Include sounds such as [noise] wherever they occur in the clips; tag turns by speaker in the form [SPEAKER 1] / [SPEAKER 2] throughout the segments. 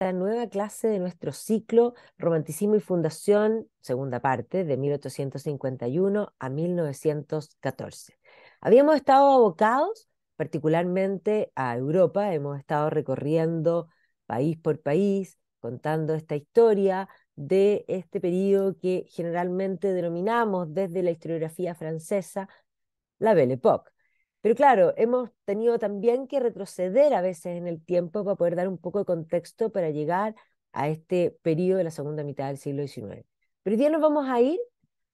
[SPEAKER 1] la nueva clase de nuestro ciclo Romanticismo y Fundación, segunda parte, de 1851 a 1914. Habíamos estado abocados particularmente a Europa, hemos estado recorriendo país por país, contando esta historia de este periodo que generalmente denominamos desde la historiografía francesa la Belle Époque, pero claro, hemos tenido también que retroceder a veces en el tiempo para poder dar un poco de contexto para llegar a este periodo de la segunda mitad del siglo XIX. Pero hoy día nos vamos a ir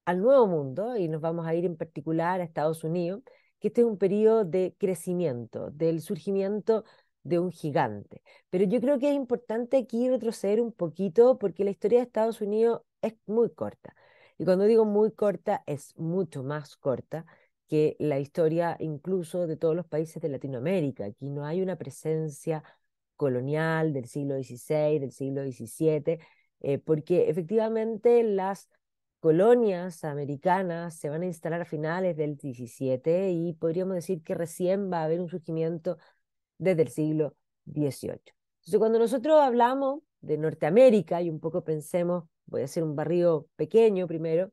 [SPEAKER 1] al Nuevo Mundo y nos vamos a ir en particular a Estados Unidos, que este es un periodo de crecimiento, del surgimiento de un gigante. Pero yo creo que es importante aquí retroceder un poquito porque la historia de Estados Unidos es muy corta. Y cuando digo muy corta, es mucho más corta que la historia incluso de todos los países de Latinoamérica. Aquí no hay una presencia colonial del siglo XVI, del siglo XVII, eh, porque efectivamente las colonias americanas se van a instalar a finales del XVII y podríamos decir que recién va a haber un surgimiento desde el siglo XVIII. Entonces, cuando nosotros hablamos de Norteamérica y un poco pensemos, voy a hacer un barrio pequeño primero,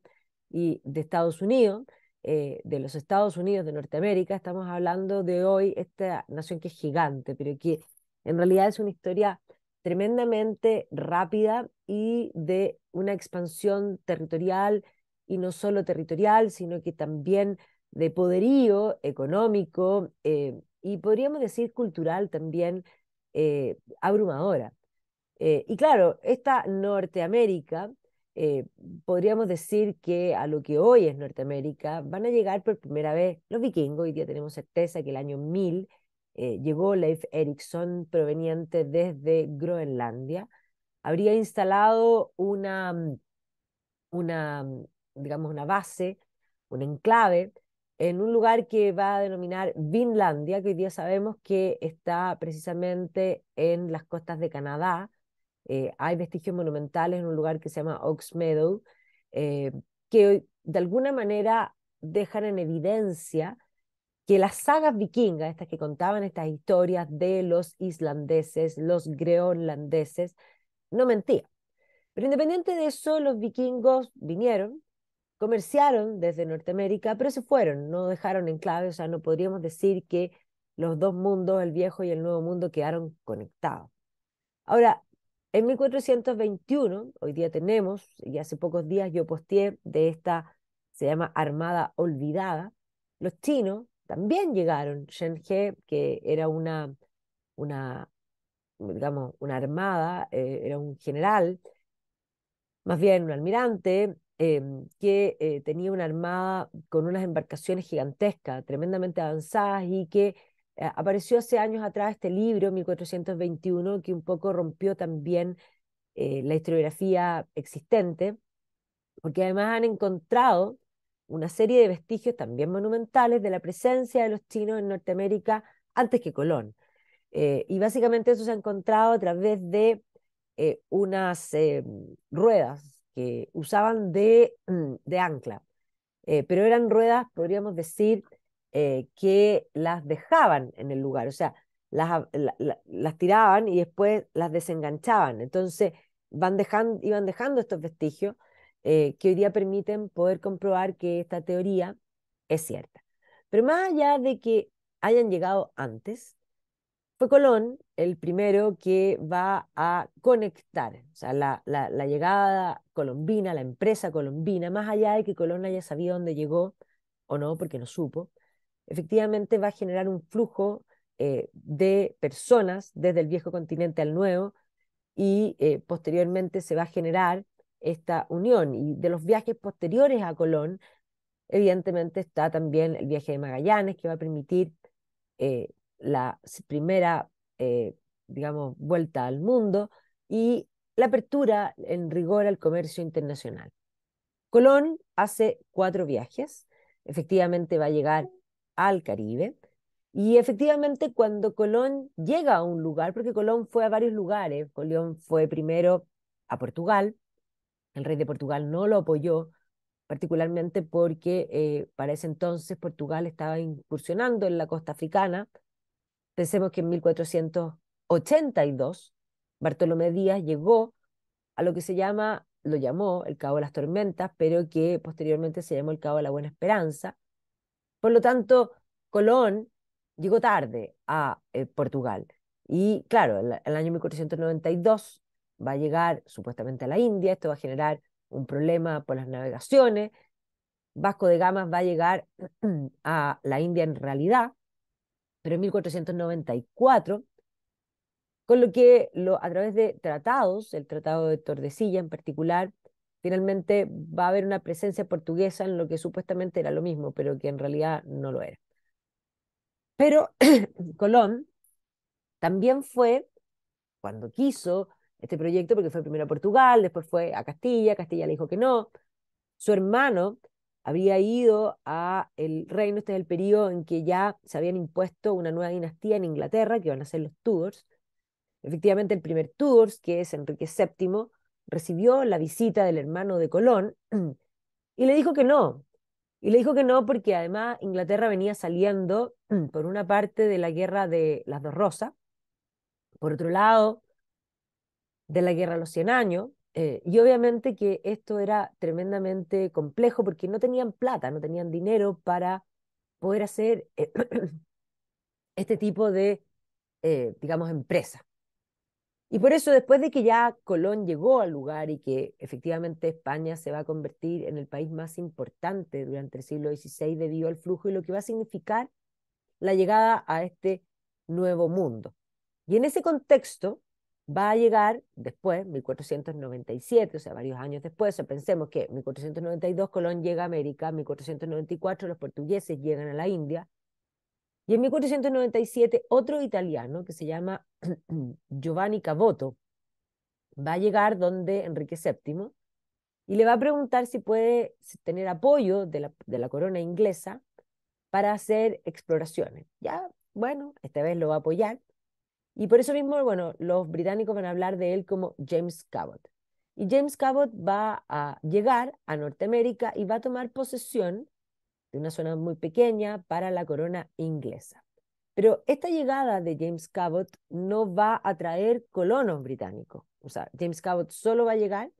[SPEAKER 1] y de Estados Unidos, eh, de los Estados Unidos, de Norteamérica, estamos hablando de hoy esta nación que es gigante, pero que en realidad es una historia tremendamente rápida y de una expansión territorial y no solo territorial, sino que también de poderío económico eh, y podríamos decir cultural también eh, abrumadora. y claro, esta Norteamérica eh, podríamos decir que a lo que hoy es Norteamérica van a llegar por primera vez los vikingos, hoy día tenemos certeza que el año 1000 eh, llegó Leif Erikson proveniente desde Groenlandia, habría instalado una, mm, una, mm, digamos, una base, un enclave en un lugar que va a denominar Vinlandia, que hoy día sabemos que está precisamente en las costas de Canadá, eh, hay vestigios monumentales en un lugar que se llama Oaks Meadow, eh, que de alguna manera dejan en evidencia que las sagas vikingas, estas que contaban estas historias de los islandeses, los greonlandeses, no mentían. Pero independiente de eso, los vikingos vinieron, comerciaron desde Norteamérica, pero se fueron, no dejaron en clave, o sea, no podríamos decir que los dos mundos, el viejo y el nuevo mundo, quedaron conectados. Ahora, en 1421, hoy día tenemos, y hace pocos días yo posteé de esta, se llama Armada Olvidada, los chinos también llegaron, Shen He, que era una, una digamos, una armada, eh, era un general, más bien un almirante, em, que eh, tenía una armada con unas embarcaciones gigantescas, tremendamente avanzadas y que eh, apareció hace años atrás este libro, 1421, que un poco rompió también eh, la historiografía existente, porque además han encontrado una serie de vestigios también monumentales de la presencia de los chinos en Norteamérica antes que Colón. Eh, y básicamente eso se ha encontrado a través de unas ruedas que usaban de mm, ancla, pero eran ruedas, podríamos decir, eh, que las dejaban en el lugar, o sea, las, las tiraban y después las desenganchaban. Entonces, van dejando, iban dejando estos vestigios eh, que hoy día permiten poder comprobar que esta teoría es cierta. Pero más allá de que hayan llegado antes, fue Colón el primero que va a conectar, o sea, la, la, llegada colombina, la empresa colombina, más allá de que Colón haya sabido dónde llegó o no, porque no supo, efectivamente va a generar un flujo eh, de personas desde el viejo continente al nuevo y eh, posteriormente se va a generar esta unión. Y de los viajes posteriores a Colón, evidentemente está también el viaje de Magallanes, que va a permitir eh, la primera, digamos, vuelta al mundo y la apertura en rigor al comercio internacional. Colón hace cuatro viajes, efectivamente va a llegar al Caribe. Y efectivamente cuando Colón llega a un lugar, porque Colón fue a varios lugares, Colón fue primero a Portugal, el rey de Portugal no lo apoyó, particularmente porque eh, para ese entonces Portugal estaba incursionando en la costa africana. Pensemos que en 1482 Bartolomé Díaz llegó a lo que se llama, lo llamó el Cabo de las Tormentas, pero que posteriormente se llamó el Cabo de la Buena Esperanza, por lo tanto, Colón llegó tarde a eh, Portugal. Y claro, el, el año 1492 va a llegar supuestamente a la India, esto va a generar un problema por las navegaciones. Vasco de Gama va a llegar [clears throat] a la India en realidad, pero en 1494, con lo que a través de tratados, el Tratado de Tordesillas en particular, finalmente va a haber una presencia portuguesa en lo que supuestamente era lo mismo, pero que en realidad no lo era. Pero [clears throat] Colón también fue, cuando quiso este proyecto, porque fue primero a Portugal, después fue a Castilla, Castilla le dijo que no, su hermano había ido a el reino, este es el periodo en que ya se habían impuesto una nueva dinastía en Inglaterra, que van a ser los Tudors. Efectivamente, el primer Tudors, que es Enrique VII, recibió la visita del hermano de Colón [clears throat] y le dijo que no. Y le dijo que no porque además Inglaterra venía saliendo [clears throat] por una parte de la guerra de las dos rosas, por otro lado de la guerra de los 100 años, eh, y obviamente que esto era tremendamente complejo porque no tenían plata, no tenían dinero para poder hacer eh, [clears throat] este tipo de, eh, digamos, empresa. Y por eso, después de que ya Colón llegó al lugar y que efectivamente España se va a convertir en el país más importante durante el siglo XVI debido al flujo y lo que va a significar la llegada a este nuevo mundo. Y en ese contexto va a llegar después, 1497, o sea, varios años después, o pensemos que 1492 Colón llega a América, 1494 los portugueses llegan a la India, y en 1497, otro italiano que se llama [clears throat] Giovanni Caboto va a llegar donde Enrique VII y le va a preguntar si puede tener apoyo de la, de la corona inglesa para hacer exploraciones. Ya, bueno, esta vez lo va a apoyar. Y por eso mismo, bueno, los británicos van a hablar de él como James Cabot. Y James Cabot va a llegar a Norteamérica y va a tomar posesión de una zona muy pequeña para la corona inglesa. Pero esta llegada de James Cabot no va a traer colonos británicos. O sea, James Cabot solo va a llegar,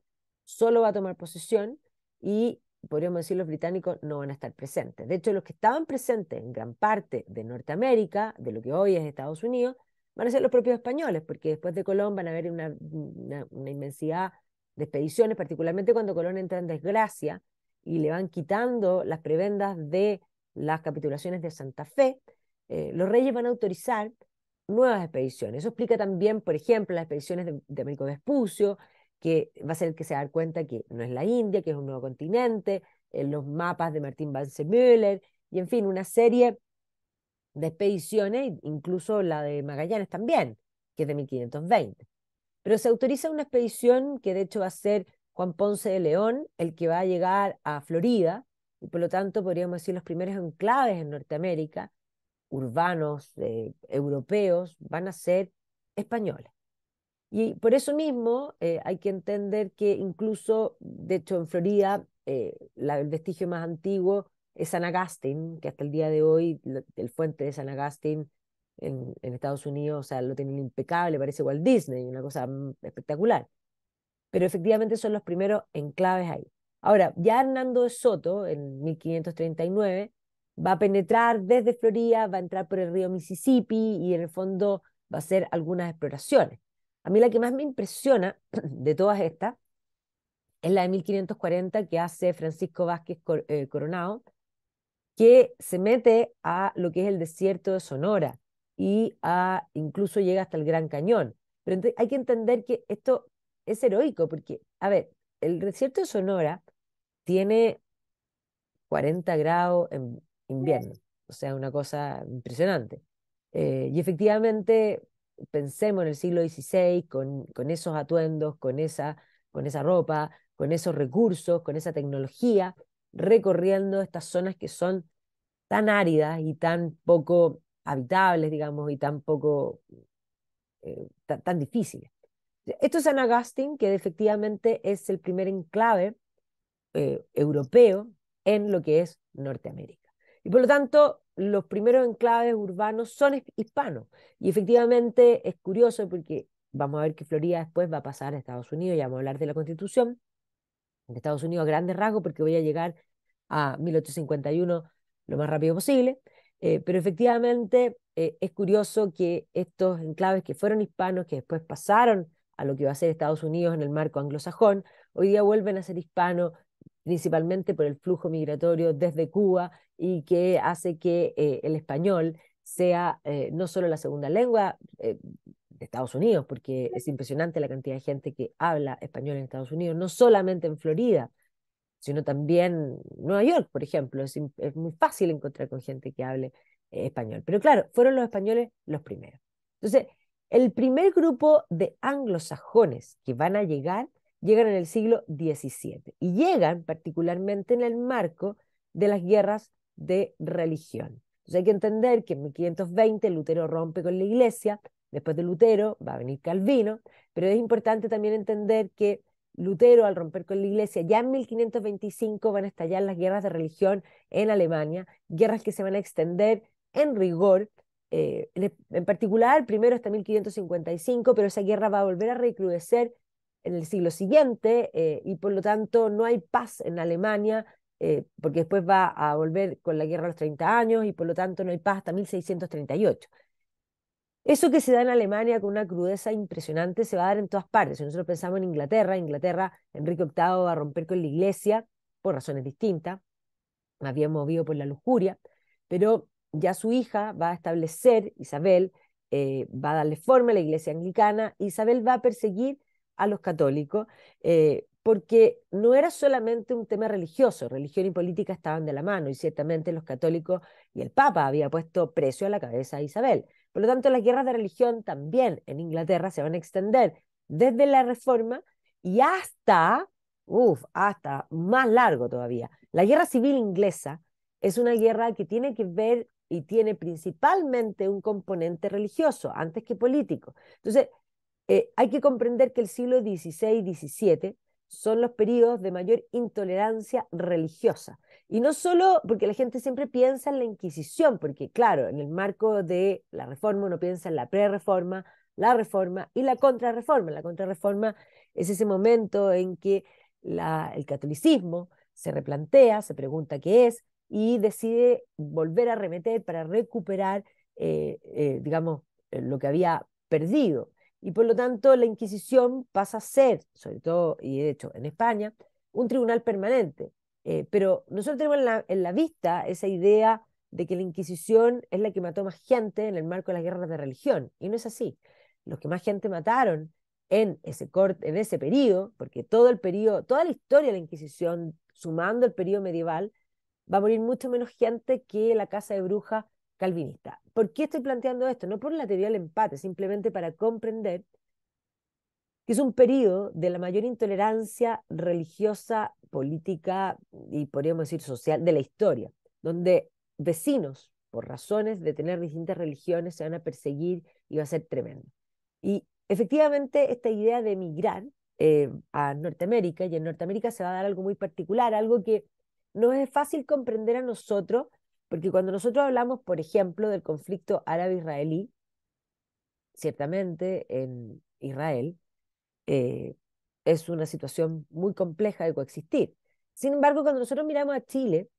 [SPEAKER 1] solo va a tomar posesión y podríamos decir los británicos no van a estar presentes. De hecho, los que estaban presentes en gran parte de Norteamérica, de lo que hoy es Estados Unidos, van a ser los propios españoles, porque después de Colón van a haber una, una inmensidad de expediciones, particularmente cuando Colón entra en desgracia y le van quitando las prebendas de las capitulaciones de Santa Fe, eh, los reyes van a autorizar nuevas expediciones. Eso explica también, por ejemplo, las expediciones de, de Américo Vespucio, que va a ser el que se dar cuenta que no es la India, que es un nuevo continente, los mapas de Martín Müller y en fin, una serie de expediciones, incluso la de Magallanes también, que es de 1520. Pero se autoriza una expedición que de hecho va a ser Juan Ponce de León, el que va a llegar a Florida, y por lo tanto podríamos decir los primeros enclaves en Norteamérica, urbanos, eh, europeos, van a ser españoles. Y por eso mismo eh, hay que entender que incluso, de hecho, en Florida, eh, el vestigio más antiguo es San Agustín, que hasta el día de hoy el fuente de San Agustín en, Estados Unidos, o sea, lo tienen impecable, parece Walt Disney, una cosa mm, espectacular pero efectivamente son los primeros enclaves ahí. Ahora, ya Hernando de Soto, en 1539, va a penetrar desde Florida, va a entrar por el río Mississippi y en el fondo va a hacer algunas exploraciones. A mí la que más me impresiona [clears throat] de todas estas es la de 1540 que hace Francisco Vázquez eh, Coronado, que se mete a lo que es el desierto de Sonora y a, incluso llega hasta el Gran Cañón. Pero hay que entender que esto es heroico, porque, a ver, el desierto de Sonora tiene 40 grados en invierno, o sea, una cosa impresionante. Eh, y efectivamente, pensemos en el siglo XVI, con, esos atuendos, con esa, con esa ropa, con esos recursos, con esa tecnología, recorriendo estas zonas que son tan áridas y tan poco habitables, digamos, y tan poco, eh, tan difíciles. Esto es San Agustín, que efectivamente es el primer enclave eh, europeo en lo que es Norteamérica. Y por lo tanto, los primeros enclaves urbanos son hispanos. Y efectivamente es curioso porque vamos a ver que Florida después va a pasar a Estados Unidos, ya vamos a hablar de la constitución de Estados Unidos a grandes rasgos porque voy a llegar a 1851 lo más rápido posible. Eh, pero efectivamente eh, es curioso que estos enclaves que fueron hispanos, que después pasaron a lo que va a ser Estados Unidos en el marco anglosajón, hoy día vuelven a ser hispanos principalmente por el flujo migratorio desde Cuba y que hace que eh, el español sea eh, no solo la segunda lengua eh, de Estados Unidos, porque es impresionante la cantidad de gente que habla español en Estados Unidos, no solamente en Florida, sino también Nueva York, por ejemplo. Es, es muy fácil encontrar con gente que hable español. Pero claro, fueron los españoles los primeros. Entonces, el primer grupo de anglosajones que van a llegar llegan en el siglo XVII y llegan particularmente en el marco de las guerras de religión. hay que entender que en 1520 Lutero rompe con la iglesia, después de Lutero va a venir Calvino, pero es importante también entender que Lutero al romper con la iglesia, ya en 1525 van a estallar las guerras de religión en Alemania, guerras que se van a extender en rigor eh, en, particular, primero hasta 1555, pero esa guerra va a volver a recrudecer en el siglo siguiente eh, y por lo tanto no hay paz en Alemania, eh, porque después va a volver con la guerra a los 30 años y por lo tanto no hay paz hasta 1638. Eso que se da en Alemania con una crudeza impresionante se va a dar en todas partes. Si nosotros pensamos en Inglaterra, Inglaterra, Enrique VIII va a romper con la iglesia por razones distintas, más bien movido por la lujuria, pero ya su hija va a establecer, Isabel, eh, va a darle forma a la iglesia anglicana, Isabel va a perseguir a los católicos, eh, porque no era solamente un tema religioso, religión y política estaban de la mano, y ciertamente los católicos y el Papa había puesto precio a la cabeza a Isabel. Por lo tanto, las guerras de religión también en Inglaterra se van a extender desde la Reforma y hasta, uff, hasta más largo todavía. La guerra civil inglesa es una guerra que tiene que ver y tiene principalmente un componente religioso antes que político. Entonces, eh, hay que comprender que el siglo XVI y XVII son los periodos de mayor intolerancia religiosa. Y no solo porque la gente siempre piensa en la Inquisición, porque claro, en el marco de la reforma uno piensa en la pre-reforma, la reforma y la contrarreforma. La contrarreforma es ese momento en que el catolicismo se replantea, se pregunta qué es, y decide volver a remeter para recuperar, eh, eh, digamos, eh, lo que había perdido. Y por lo tanto, la Inquisición pasa a ser, sobre todo, y de hecho en España, un tribunal permanente. pero nosotros tenemos en la, vista esa idea de que la Inquisición es la que mató más gente en el marco de las guerras de religión. Y no es así. Los que más gente mataron en ese, corte, en ese periodo, porque todo el periodo, toda la historia de la Inquisición, sumando el periodo medieval, va a morir mucho menos gente que la casa de bruja calvinista. ¿Por qué estoy planteando esto? No por la teoría del empate, simplemente para comprender que es un periodo de la mayor intolerancia religiosa, política y podríamos decir social de la historia, donde vecinos, por razones de tener distintas religiones, se van a perseguir y va a ser tremendo. Y efectivamente esta idea de emigrar eh, a Norteamérica, y en Norteamérica se va a dar algo muy particular, algo que no es fácil comprender a nosotros, porque cuando nosotros hablamos, por ejemplo, del conflicto árabe-israelí, ciertamente en Israel eh, es una situación muy compleja de coexistir. Sin embargo, cuando nosotros miramos a Chile,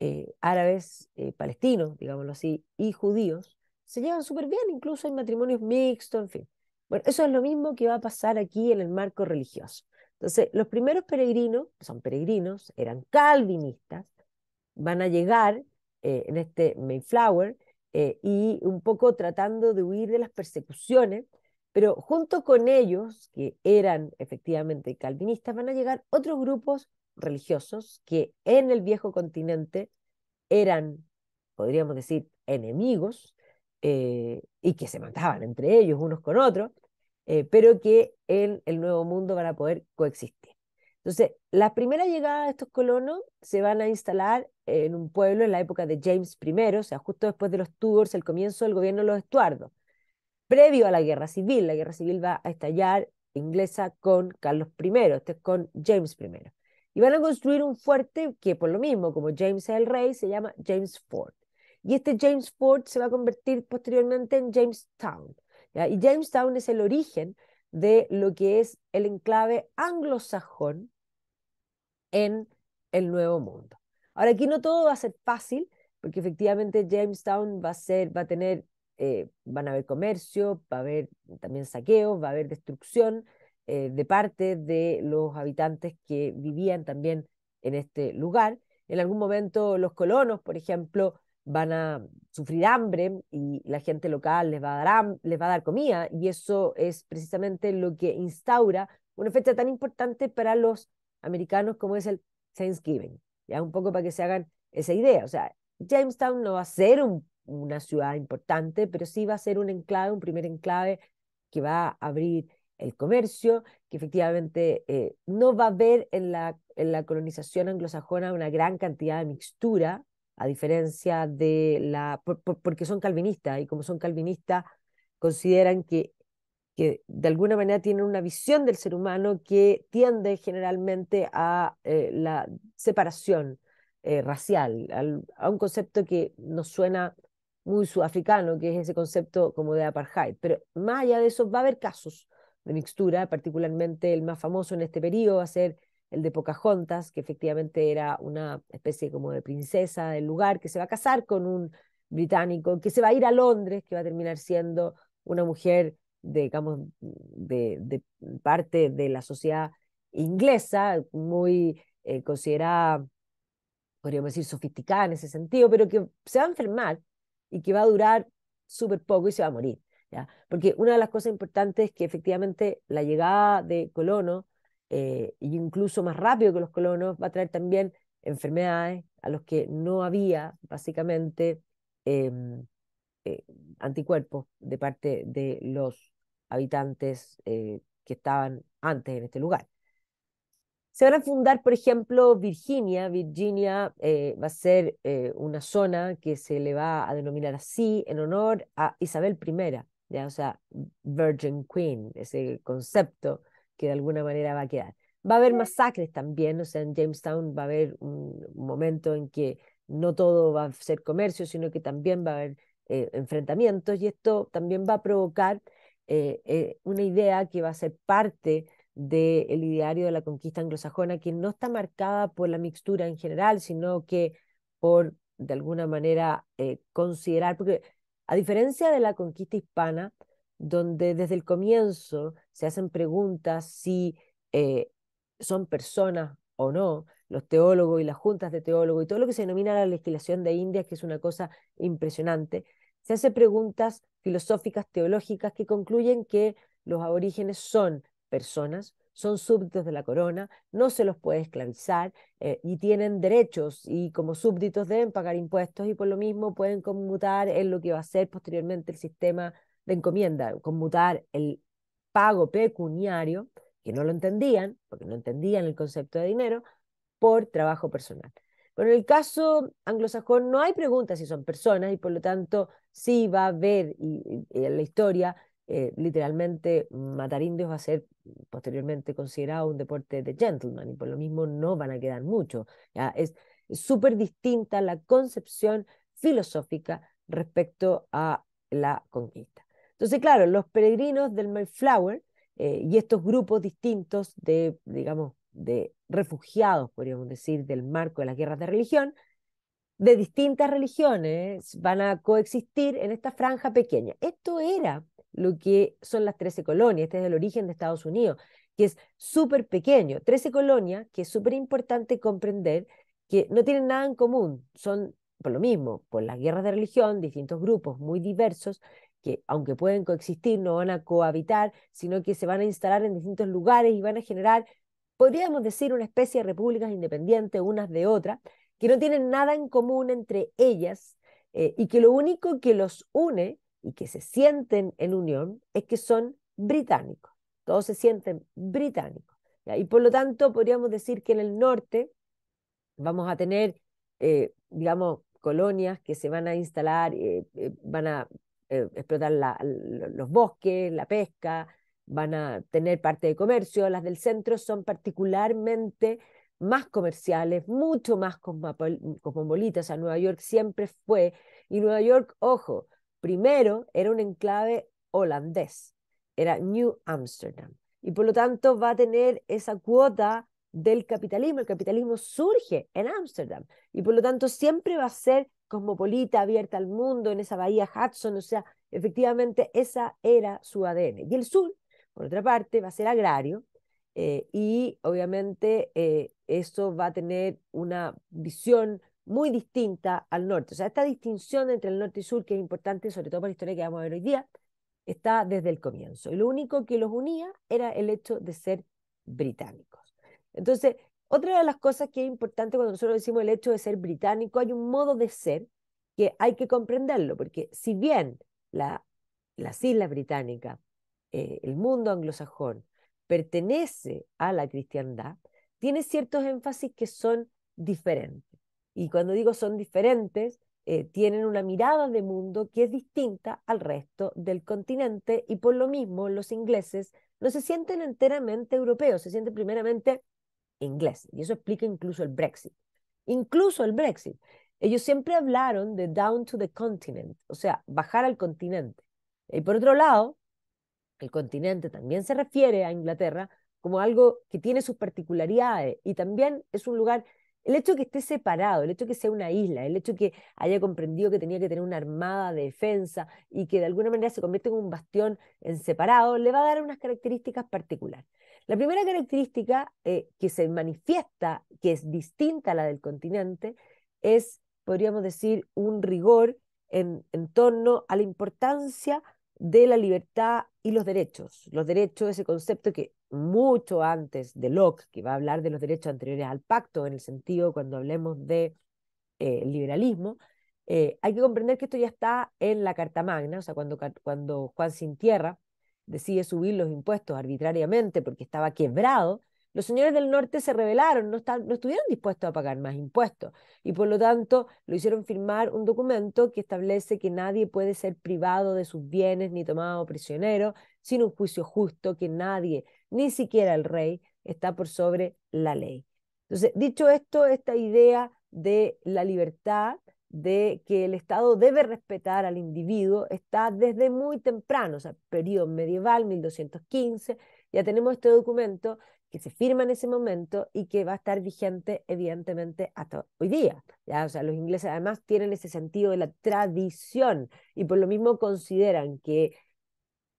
[SPEAKER 1] eh, árabes, eh, palestinos, digámoslo así, y judíos, se llevan súper bien, incluso hay matrimonios mixtos, en fin. Bueno, eso es lo mismo que va a pasar aquí en el marco religioso. Entonces, los primeros peregrinos, son peregrinos, eran calvinistas, van a llegar eh, en este Mayflower eh, y un poco tratando de huir de las persecuciones, pero junto con ellos, que eran efectivamente calvinistas, van a llegar otros grupos religiosos que en el viejo continente eran, podríamos decir, enemigos eh, y que se mataban entre ellos unos con otros, eh, pero que en el nuevo mundo van a poder coexistir. Entonces, la primera llegada de estos colonos se van a instalar en un pueblo en la época de James I, o sea, justo después de los Tudors, el comienzo del gobierno de los Estuardos, previo a la guerra civil. La guerra civil va a estallar inglesa con Carlos I, este con James I. Y van a construir un fuerte que por lo mismo, como James es el rey, se llama James Fort. Y este James Fort se va a convertir posteriormente en Jamestown. Y Jamestown es el origen de lo que es el enclave anglosajón en el Nuevo Mundo. Ahora, aquí no todo va a ser fácil, porque efectivamente Jamestown va a, ser, va a tener, eh, van a haber comercio, va a haber también saqueos, va a haber destrucción eh, de parte de los habitantes que vivían también en este lugar. En algún momento los colonos, por ejemplo, van a sufrir hambre y la gente local les va a dar, les va a dar comida y eso es precisamente lo que instaura una fecha tan importante para los americanos como es el Thanksgiving. Ya un poco para que se hagan esa idea. O sea, Jamestown no va a ser una ciudad importante, pero sí va a ser un enclave, un primer enclave que va a abrir el comercio, que efectivamente eh, no va a haber en la, en la colonización anglosajona una gran cantidad de mixtura, a diferencia de la, porque son calvinistas y como son calvinistas consideran que, que de alguna manera tienen una visión del ser humano que tiende generalmente a eh, la separación eh, racial, a un concepto que nos suena muy sudafricano, que es ese concepto como de apartheid. Pero más allá de eso, va a haber casos de mixtura, particularmente el más famoso en este periodo va a ser el de Pocahontas, que efectivamente era una especie como de princesa del lugar, que se va a casar con un británico, que se va a ir a Londres, que va a terminar siendo una mujer, de, digamos, de, parte de la sociedad inglesa, muy eh, considerada, podríamos decir, sofisticada en ese sentido, pero que se va a enfermar y que va a durar súper poco y se va a morir. ¿ya? Porque una de las cosas importantes es que efectivamente la llegada de colono eh, incluso más rápido que los colonos, va a traer también enfermedades a los que no había básicamente em, eh, anticuerpos de parte de los habitantes eh, que estaban antes en este lugar. Se van a fundar, por ejemplo, Virginia. Virginia va a ser una zona que se le va a denominar así en honor a Isabel I, o sea, Virgin Queen, ese concepto que de alguna manera va a quedar. Va a haber masacres también, o sea, en Jamestown va a haber un momento en que no todo va a ser comercio, sino que también va a haber eh, enfrentamientos y esto también va a provocar eh, eh, una idea que va a ser parte del ideario de la conquista anglosajona, que no está marcada por la mixtura en general, sino que por, de alguna manera, considerar, porque a diferencia de la conquista hispana, donde desde el comienzo se hacen preguntas si eh, son personas o no, los teólogos y las juntas de teólogos y todo lo que se denomina la legislación de India, que es una cosa impresionante, se hacen preguntas filosóficas, teológicas, que concluyen que los aborígenes son personas, son súbditos de la corona, no se los puede esclavizar eh, y tienen derechos y como súbditos deben pagar impuestos y por lo mismo pueden conmutar en lo que va a ser posteriormente el sistema de encomienda, conmutar el pago pecuniario, que no lo entendían, porque no entendían el concepto de dinero, por trabajo personal. Pero en el caso anglosajón no hay preguntas si son personas y por lo tanto sí va a haber, en la historia eh, literalmente matar indios va a ser posteriormente considerado un deporte de gentleman y por lo mismo no van a quedar muchos. Es súper distinta la concepción filosófica respecto a la conquista. Entonces, claro, los peregrinos del Mayflower eh, y estos grupos distintos de, digamos, de refugiados, podríamos decir, del marco de las guerras de religión, de distintas religiones van a coexistir en esta franja pequeña. Esto era lo que son las 13 colonias, este es el origen de Estados Unidos, que es súper pequeño. 13 colonias, que es súper importante comprender que no tienen nada en común, son por lo mismo, por las guerras de religión, distintos grupos muy diversos, que aunque pueden coexistir, no van a cohabitar, sino que se van a instalar en distintos lugares y van a generar, podríamos decir, una especie de repúblicas independientes unas de otras, que no tienen nada en común entre ellas eh, y que lo único que los une y que se sienten en unión es que son británicos, todos se sienten británicos. Y por lo tanto podríamos decir que en el norte vamos a tener, eh, digamos, colonias que se van a instalar, eh, van a eh, explotar los bosques, la pesca, van a tener parte de comercio. Las del centro son particularmente más comerciales, mucho más cosmopolitas. O A Nueva York siempre fue. Y Nueva York, ojo, primero era un enclave holandés, era New Amsterdam. Y por lo tanto va a tener esa cuota del capitalismo. El capitalismo surge en Amsterdam, y por lo tanto siempre va a ser cosmopolita, abierta al mundo, en esa bahía Hudson, o sea, efectivamente esa era su ADN. Y el sur, por otra parte, va a ser agrario eh, y obviamente eh, eso va a tener una visión muy distinta al norte. O sea, esta distinción entre el norte y sur, que es importante, sobre todo para la historia que vamos a ver hoy día, está desde el comienzo. Y lo único que los unía era el hecho de ser británicos. Entonces, otra de las cosas que es importante cuando nosotros decimos el hecho de ser británico, hay un modo de ser que hay que comprenderlo, porque si bien la, las islas británicas, eh, el mundo anglosajón, pertenece a la cristiandad, tiene ciertos énfasis que son diferentes. Y cuando digo son diferentes, eh, tienen una mirada de mundo que es distinta al resto del continente y por lo mismo los ingleses no se sienten enteramente europeos, se sienten primeramente inglés. Y eso explica incluso el Brexit. Incluso el Brexit. Ellos siempre hablaron de down to the continent, o sea, bajar al continente. Y por otro lado, el continente también se refiere a Inglaterra como algo que tiene sus particularidades y también es un lugar el hecho de que esté separado, el hecho de que sea una isla, el hecho de que haya comprendido que tenía que tener una armada de defensa y que de alguna manera se convierte en un bastión en separado, le va a dar unas características particulares. La primera característica eh, que se manifiesta, que es distinta a la del continente, es, podríamos decir, un rigor en, en torno a la importancia de la libertad y los derechos. Los derechos, ese concepto que mucho antes de Locke, que va a hablar de los derechos anteriores al pacto, en el sentido cuando hablemos de eh, liberalismo, eh, hay que comprender que esto ya está en la Carta Magna, o sea, cuando, cuando Juan Sin Tierra decide subir los impuestos arbitrariamente porque estaba quebrado, los señores del norte se rebelaron, no, no estuvieron dispuestos a pagar más impuestos y por lo tanto lo hicieron firmar un documento que establece que nadie puede ser privado de sus bienes ni tomado prisionero sin un juicio justo, que nadie ni siquiera el rey está por sobre la ley. Entonces, dicho esto, esta idea de la libertad, de que el Estado debe respetar al individuo, está desde muy temprano, o sea, periodo medieval, 1215, ya tenemos este documento que se firma en ese momento y que va a estar vigente evidentemente hasta hoy día. O sea, los ingleses además tienen ese sentido de la tradición y por lo mismo consideran que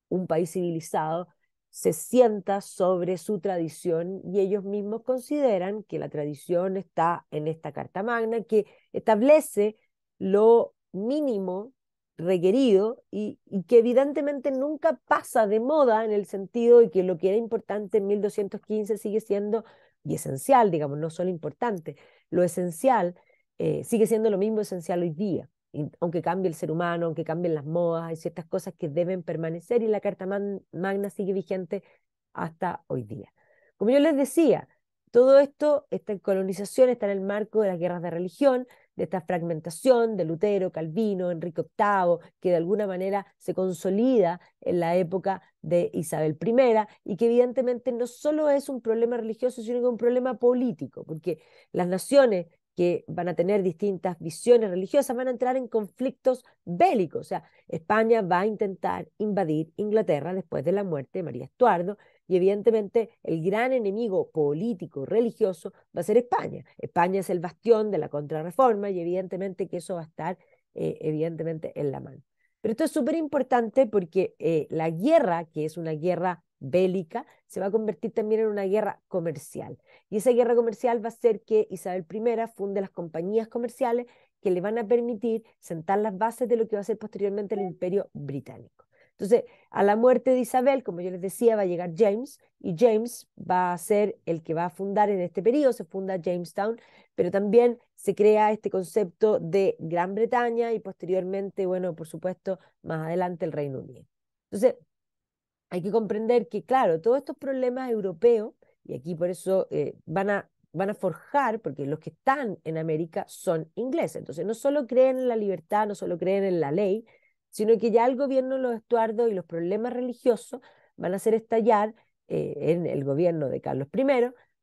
[SPEAKER 1] un país civilizado se sienta sobre su tradición y ellos mismos consideran que la tradición está en esta Carta Magna que establece lo mínimo requerido y, que evidentemente nunca pasa de moda en el sentido de que lo que era importante en 1215 sigue siendo y esencial, digamos, no solo importante, lo esencial eh, sigue siendo lo mismo esencial hoy día aunque cambie el ser humano, aunque cambien las modas, hay ciertas cosas que deben permanecer y la Carta Magna sigue vigente hasta hoy día. Como yo les decía, todo esto, esta colonización está en el marco de las guerras de religión, de esta fragmentación de Lutero, Calvino, Enrique VIII, que de alguna manera se consolida en la época de Isabel I y que evidentemente no solo es un problema religioso, sino que es un problema político, porque las naciones que van a tener distintas visiones religiosas, van a entrar en conflictos bélicos. O sea, España va a intentar invadir Inglaterra después de la muerte de María Estuardo y evidentemente el gran enemigo político, religioso, va a ser España. España es el bastión de la contrarreforma y evidentemente que eso va a estar eh, evidentemente en la mano. Pero esto es súper importante porque eh, la guerra, que es una guerra bélica, se va a convertir también en una guerra comercial. Y esa guerra comercial va a ser que Isabel I funde las compañías comerciales que le van a permitir sentar las bases de lo que va a ser posteriormente el imperio británico. Entonces, a la muerte de Isabel, como yo les decía, va a llegar James y James va a ser el que va a fundar en este periodo, se funda Jamestown, pero también se crea este concepto de Gran Bretaña y posteriormente, bueno, por supuesto, más adelante el Reino Unido. Entonces, hay que comprender que, claro, todos estos problemas europeos, y aquí por eso eh, van, a, van a forjar, porque los que están en América son ingleses, entonces no solo creen en la libertad, no solo creen en la ley, sino que ya el gobierno de los estuardos y los problemas religiosos van a hacer estallar eh, en el gobierno de Carlos I,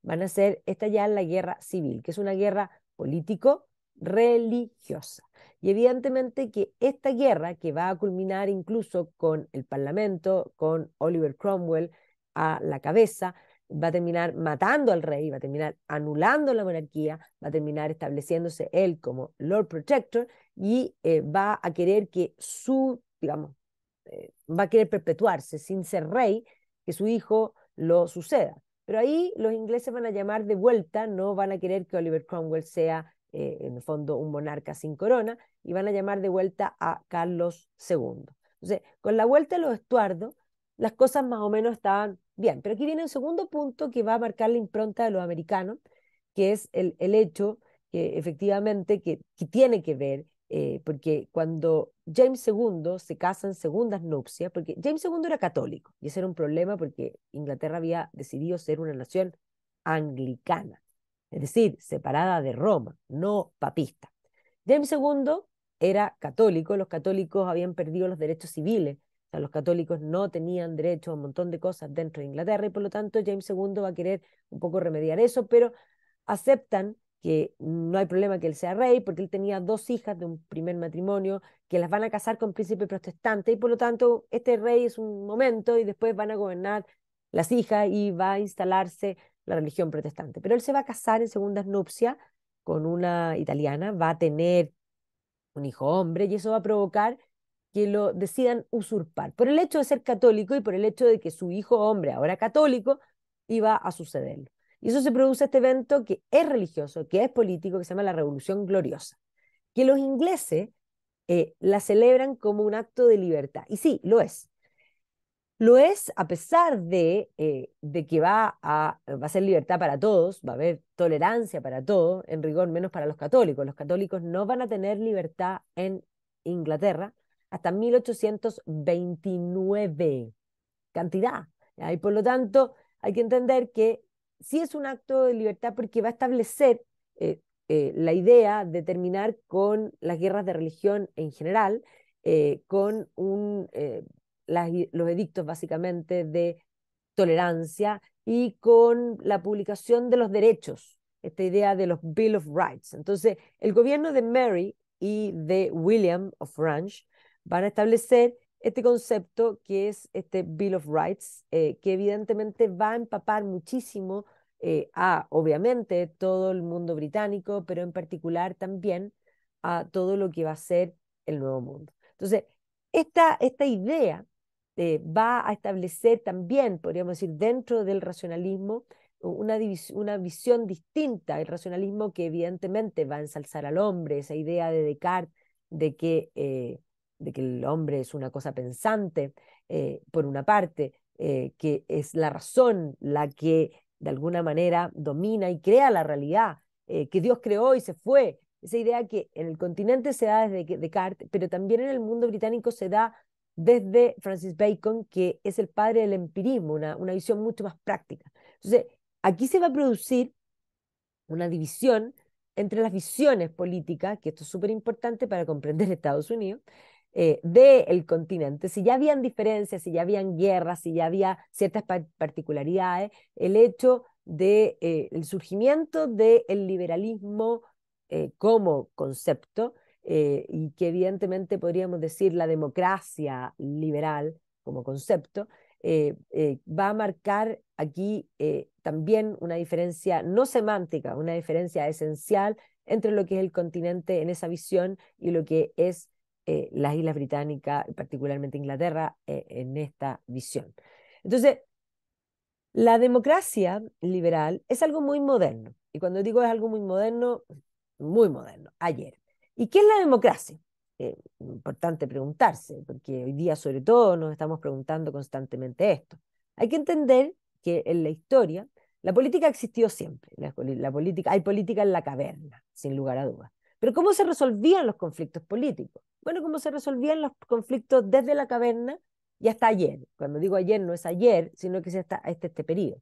[SPEAKER 1] van a hacer estallar la guerra civil, que es una guerra político-religiosa. Y evidentemente que esta guerra, que va a culminar incluso con el Parlamento, con Oliver Cromwell a la cabeza, va a terminar matando al rey, va a terminar anulando la monarquía, va a terminar estableciéndose él como Lord Protector y eh, va a querer que su, digamos, eh, va a querer perpetuarse sin ser rey, que su hijo lo suceda. Pero ahí los ingleses van a llamar de vuelta, no van a querer que Oliver Cromwell sea eh, en el fondo un monarca sin corona, y van a llamar de vuelta a Carlos II. Entonces, con la vuelta de los Estuardos, las cosas más o menos estaban bien. Pero aquí viene un segundo punto que va a marcar la impronta de los americanos, que es el, hecho que efectivamente que, tiene que ver, eh, porque cuando James II se casa en segundas nupcias, porque James II era católico, y ese era un problema porque Inglaterra había decidido ser una nación anglicana es decir, separada de Roma, no papista. James II era católico, los católicos habían perdido los derechos civiles, o los católicos no tenían derecho a un montón de cosas dentro de Inglaterra y por lo tanto James II va a querer un poco remediar eso, pero aceptan que no hay problema que él sea rey, porque él tenía dos hijas de un primer matrimonio que las van a casar con príncipe protestante y por lo tanto este rey es un momento y después van a gobernar las hijas y va a instalarse la religión protestante. Pero él se va a casar en segundas nupcias con una italiana, va a tener un hijo hombre y eso va a provocar que lo decidan usurpar por el hecho de ser católico y por el hecho de que su hijo hombre, ahora católico, iba a sucederlo. Y eso se produce este evento que es religioso, que es político, que se llama la Revolución Gloriosa, que los ingleses eh, la celebran como un acto de libertad. Y sí, lo es. Lo es a pesar eh, de, que va a, va a ser libertad para todos, va a haber tolerancia para todos, en rigor menos para los católicos. Los católicos no van a tener libertad en Inglaterra hasta 1829. Cantidad. Y por lo tanto, hay que entender que sí es un acto de libertad porque va a establecer eh, eh, la idea de terminar con las guerras de religión en general, con un, los edictos básicamente de tolerancia y con la publicación de los derechos, esta idea de los Bill of Rights. Entonces, el gobierno de Mary y de William of Orange van a establecer este concepto que es este Bill of Rights, eh, que evidentemente va a empapar muchísimo eh, a, obviamente, todo el mundo británico, pero en particular también a todo lo que va a ser el nuevo mundo. Entonces, esta, esta idea eh, va a establecer también, podríamos decir, dentro del racionalismo, una, una, visión distinta, el racionalismo que evidentemente va a ensalzar al hombre, esa idea de Descartes de que, eh, de que el hombre es una cosa pensante, eh, por una parte, que es la razón la que de alguna manera domina y crea la realidad, que Dios creó y se fue, esa idea que en el continente se da desde Descartes, pero también en el mundo británico se da desde Francis Bacon, que es el padre del empirismo, una, visión mucho más práctica. Entonces, aquí se va a producir una división entre las visiones políticas, que esto es súper importante para comprender [laughs] Estados Unidos, eh, del continente. Si ya habían diferencias, si ya habían guerras, si ya había ciertas particularidades, el hecho del de, eh, surgimiento del liberalismo eh, como concepto eh, y que evidentemente podríamos decir la democracia liberal como concepto, eh, eh, va a marcar aquí también una diferencia no semántica, una diferencia esencial entre lo que es el continente en esa visión y lo que es las Islas Británicas, particularmente Inglaterra, en esta visión. Entonces, la democracia liberal es algo muy moderno. Y cuando digo es algo muy moderno, muy moderno, ayer. ¿Y qué es la democracia? Eh, importante preguntarse, porque hoy día sobre todo nos estamos preguntando constantemente esto. Hay que entender que en la historia la política existió siempre. La, política, hay política en la caverna, sin lugar a dudas. Pero ¿cómo se resolvían los conflictos políticos? Bueno, ¿cómo se resolvían los conflictos desde la caverna y hasta ayer? Cuando digo ayer no es ayer, sino que es este, este periodo.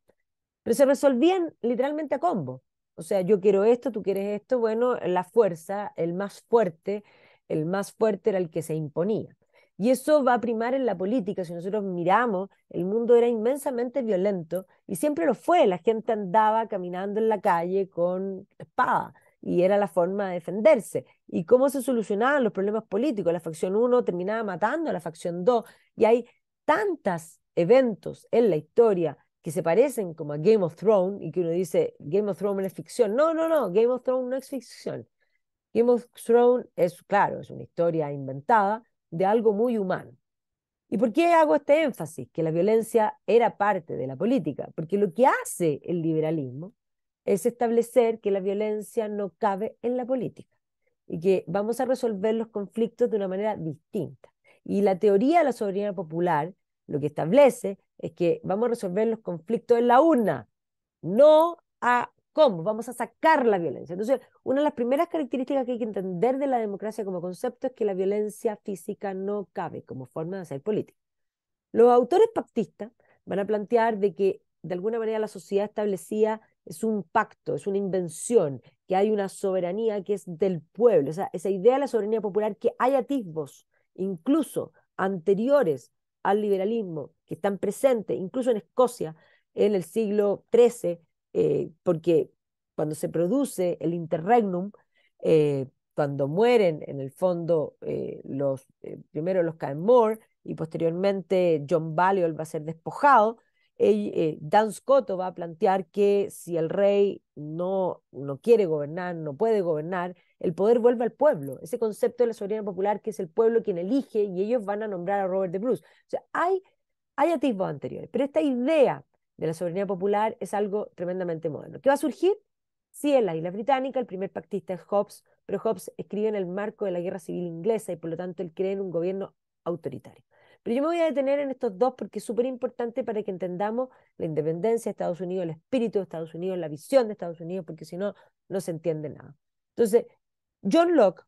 [SPEAKER 1] Pero se resolvían literalmente a combo. O sea, yo quiero esto, tú quieres esto. Bueno, la fuerza, el más fuerte, el más fuerte era el que se imponía. Y eso va a primar en la política. Si nosotros miramos, el mundo era inmensamente violento y siempre lo fue. La gente andaba caminando en la calle con espada y era la forma de defenderse. ¿Y cómo se solucionaban los problemas políticos? La facción 1 terminaba matando a la facción 2 y hay tantos eventos en la historia que se parecen como a Game of Thrones y que uno dice Game of Thrones es ficción. No, no, no, Game of Thrones no es ficción. Game of Thrones es, claro, es una historia inventada de algo muy humano. ¿Y por qué hago este énfasis? Que la violencia era parte de la política, porque lo que hace el liberalismo es establecer que la violencia no cabe en la política y que vamos a resolver los conflictos de una manera distinta. Y la teoría de la soberanía popular lo que establece es que vamos a resolver los conflictos en la urna, no a cómo, vamos a sacar la violencia. Entonces, una de las primeras características que hay que entender de la democracia como concepto es que la violencia física no cabe como forma de hacer política. Los autores pactistas van a plantear de que de alguna manera la sociedad establecida es un pacto, es una invención, que hay una soberanía que es del pueblo, o sea, esa idea de la soberanía popular que hay atisbos, incluso anteriores al liberalismo, que están presentes, incluso en Escocia, en el siglo XIII, eh, porque cuando se produce el interregnum, eh, cuando mueren en el fondo eh, los, primero los y posteriormente John Balliol va a ser despojado, Dan Scotto va a plantear que si el rey no, no quiere gobernar, no puede gobernar, el poder vuelve al pueblo, ese concepto de la soberanía popular que es el pueblo quien elige y ellos van a nombrar a Robert de Bruce. O sea, hay, hay atisbos anteriores, pero esta idea de la soberanía popular es algo tremendamente moderno. ¿Qué va a surgir? Sí, en la isla británica, el primer pactista es Hobbes, pero Hobbes escribe en el marco de la guerra civil inglesa y por lo tanto él cree en un gobierno autoritario. Pero yo me voy a detener en estos dos porque es súper importante para que entendamos la independencia de Estados Unidos, el espíritu de Estados Unidos, la visión de Estados Unidos, porque si no, no se entiende nada. Entonces, John Locke,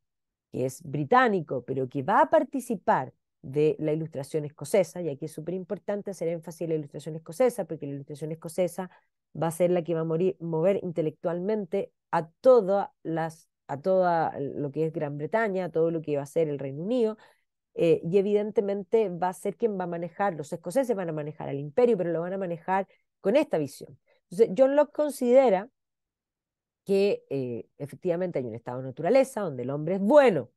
[SPEAKER 1] que es británico, pero que va a participar de la ilustración escocesa, y aquí es súper importante hacer énfasis en la ilustración escocesa, porque la ilustración escocesa va a ser la que va a mover intelectualmente a toda lo que es Gran Bretaña, a todo lo que va a ser el Reino Unido, eh, y evidentemente va a ser quien va a manejar, los escoceses van a manejar al imperio, pero lo van a manejar con esta visión. Entonces, John Locke considera que eh, efectivamente hay un estado de naturaleza donde el hombre es bueno,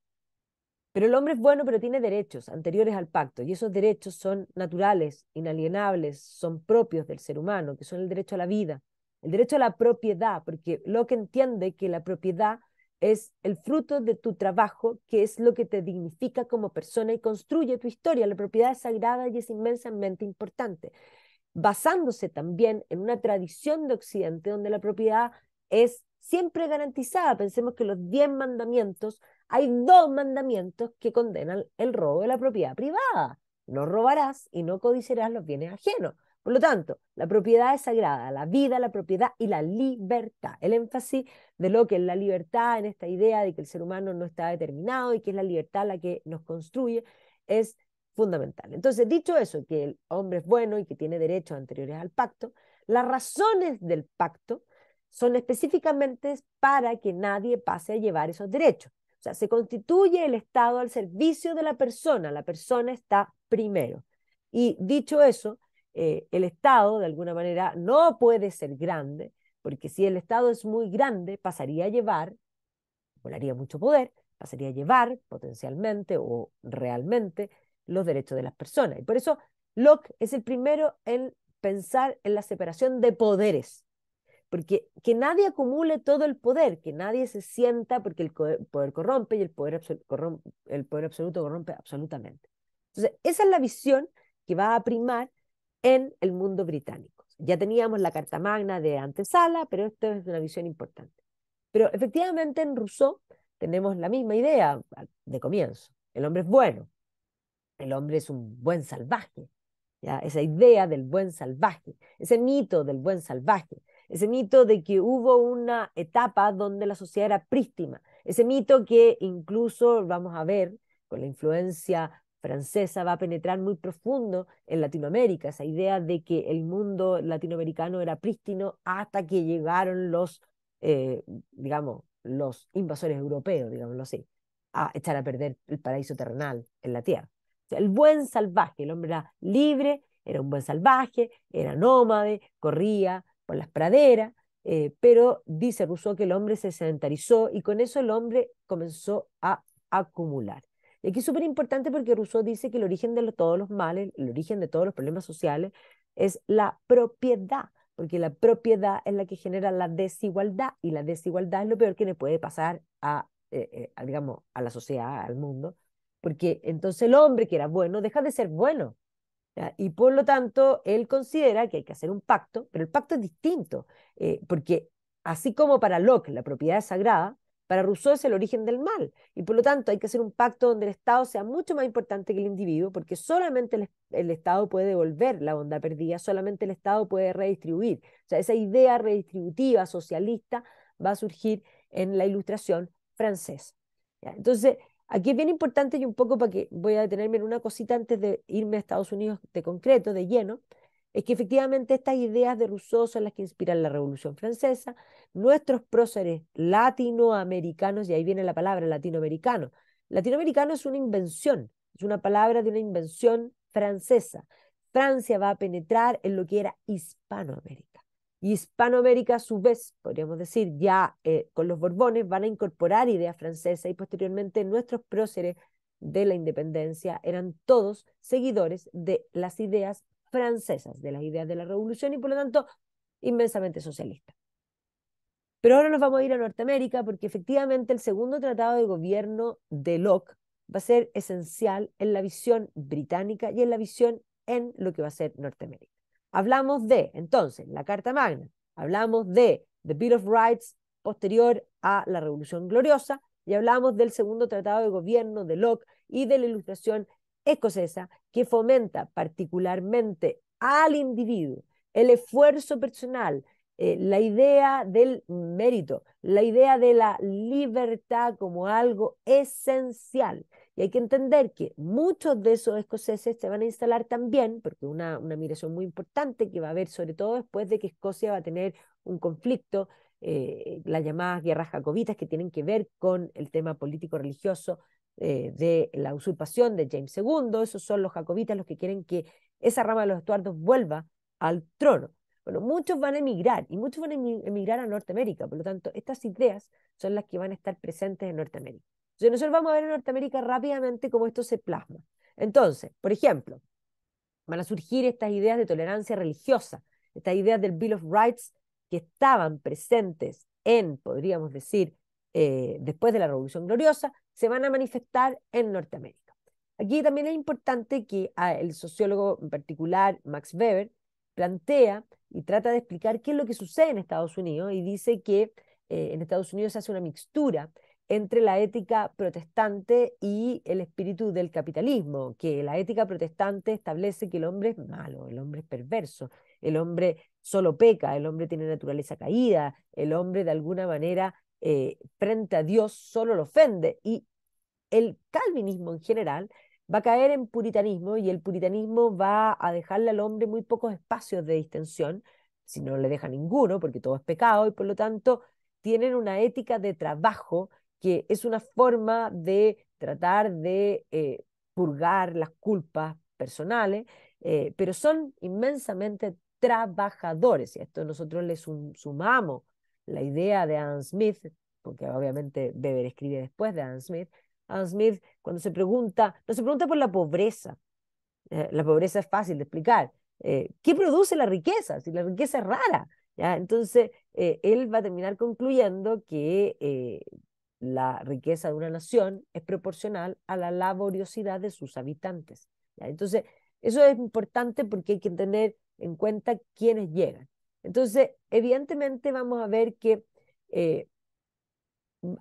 [SPEAKER 1] pero el hombre es bueno, pero tiene derechos anteriores al pacto, y esos derechos son naturales, inalienables, son propios del ser humano, que son el derecho a la vida, el derecho a la propiedad, porque lo que entiende que la propiedad es el fruto de tu trabajo, que es lo que te dignifica como persona y construye tu historia. La propiedad es sagrada y es inmensamente importante, basándose también en una tradición de Occidente donde la propiedad es siempre garantizada. Pensemos que los diez mandamientos, hay dos mandamientos que condenan el robo de la propiedad privada. No robarás y no codiciarás los bienes ajenos. Por lo tanto, la propiedad es sagrada, la vida, la propiedad y la libertad. El énfasis de lo que es la libertad en esta idea de que el ser humano no está determinado y que es la libertad la que nos construye es fundamental. Entonces, dicho eso, que el hombre es bueno y que tiene derechos anteriores al pacto, las razones del pacto son específicamente para que nadie pase a llevar esos derechos. O sea, se constituye el Estado al servicio de la persona, la persona está primero. Y dicho eso, eh, el Estado de alguna manera no puede ser grande, porque si el Estado es muy grande, pasaría a llevar, volaría mucho poder, pasaría a llevar potencialmente o realmente los derechos de las personas. Y por eso Locke es el primero en pensar en la separación de poderes porque que nadie acumule todo el poder, que nadie se sienta, porque el poder corrompe y el poder, absoluto corrompe absolutamente. Entonces, esa es la visión que va a primar en el mundo británico. Ya teníamos la Carta Magna de antesala, pero esto es una visión importante. Pero efectivamente en Rousseau tenemos la misma idea de comienzo. El hombre es bueno, el hombre es un buen salvaje, ¿ya? esa idea del buen salvaje, ese mito del buen salvaje, ese mito de que hubo una etapa donde la sociedad era prístima, ese mito que incluso vamos a ver con la influencia francesa va a penetrar muy profundo en Latinoamérica, esa idea de que el mundo latinoamericano era prístino hasta que llegaron los, eh, digamos, los invasores europeos, digámoslo así, a echar a perder el paraíso terrenal en la tierra. el buen salvaje, el hombre era libre, era un buen salvaje, era nómade, corría, por las praderas, eh, pero dice Rousseau que el hombre se sedentarizó y con eso el hombre comenzó a acumular. Y aquí es súper importante porque Rousseau dice que el origen de todos los males, el origen de todos los problemas sociales es la propiedad, porque la propiedad es la que genera la desigualdad y la desigualdad es lo peor que le puede pasar a, eh, eh, digamos, a la sociedad, al mundo, porque entonces el hombre que era bueno deja de ser bueno y por lo tanto, él considera que hay que hacer un pacto, pero el pacto es distinto, eh, porque así como para Locke la propiedad es sagrada, para Rousseau es el origen del mal. Y por lo tanto hay que hacer un pacto donde el Estado sea mucho más importante que el individuo, porque solamente el, Estado puede devolver la bondad perdida, solamente el Estado puede redistribuir. O sea, esa idea redistributiva, socialista, va a surgir en la ilustración francesa. Entonces, Aquí es bien importante y un poco para que voy a detenerme en una cosita antes de irme a Estados Unidos de concreto, de lleno, es que efectivamente estas ideas de Rousseau son las que inspiran la Revolución Francesa, nuestros próceres latinoamericanos, y ahí viene la palabra latinoamericano. Latinoamericano es una invención, es una palabra de una invención francesa. Francia va a penetrar en lo que era Hispanoamérica. Y Hispanoamérica, a su vez, podríamos decir, ya eh, con los Borbones, van a incorporar ideas francesas y posteriormente nuestros próceres de la independencia eran todos seguidores de las ideas francesas, de las ideas de la revolución y por lo tanto inmensamente socialistas. Pero ahora nos vamos a ir a Norteamérica porque efectivamente el segundo tratado de gobierno de Locke va a ser esencial en la visión británica y en la visión en lo que va a ser Norteamérica. Hablamos de, entonces, la Carta Magna, hablamos de The Bill of Rights posterior a la Revolución Gloriosa y hablamos del segundo tratado de gobierno de Locke y de la Ilustración escocesa que fomenta particularmente al individuo el esfuerzo personal, eh, la idea del mérito, la idea de la libertad como algo esencial y hay que entender que muchos de esos escoceses se van a instalar también, porque una, una migración muy importante que va a haber, sobre todo después de que Escocia va a tener un conflicto, eh, las llamadas guerras jacobitas que tienen que ver con el tema político-religioso eh, de la usurpación de James II. Esos son los jacobitas los que quieren que esa rama de los estuardos vuelva al trono. Bueno, muchos van a emigrar y muchos van a emigrar a Norteamérica, por lo tanto, estas ideas son las que van a estar presentes en Norteamérica. Entonces, nosotros vamos a ver en Norteamérica rápidamente cómo esto se plasma. Entonces, por ejemplo, van a surgir estas ideas de tolerancia religiosa, estas ideas del Bill of Rights que estaban presentes en, podríamos decir, eh, después de la Revolución Gloriosa, se van a manifestar en Norteamérica. Aquí también es importante que ah, el sociólogo en particular, Max Weber, plantea y trata de explicar qué es lo que sucede en Estados Unidos y dice que eh, en Estados Unidos se hace una mixtura entre la ética protestante y el espíritu del capitalismo, que la ética protestante establece que el hombre es malo, el hombre es perverso, el hombre solo peca, el hombre tiene naturaleza caída, el hombre de alguna manera eh, frente a Dios solo lo ofende. Y el calvinismo en general va a caer en puritanismo y el puritanismo va a dejarle al hombre muy pocos espacios de distensión, si no le deja ninguno, porque todo es pecado y por lo tanto tienen una ética de trabajo que es una forma de tratar de eh, purgar las culpas personales, eh, pero son inmensamente trabajadores. Y a esto nosotros le sumamos la idea de Adam Smith, porque obviamente Weber escribe después de Adam Smith. Adam Smith, cuando se pregunta, no se pregunta por la pobreza. Eh, la pobreza es fácil de explicar. ¿Qué produce la riqueza? Si la riqueza es rara. ¿ya? Entonces, él va a terminar concluyendo que la riqueza de una nación es proporcional a la laboriosidad de sus habitantes. Entonces, eso es importante porque hay que tener en cuenta quiénes llegan. Entonces, evidentemente vamos a ver que eh,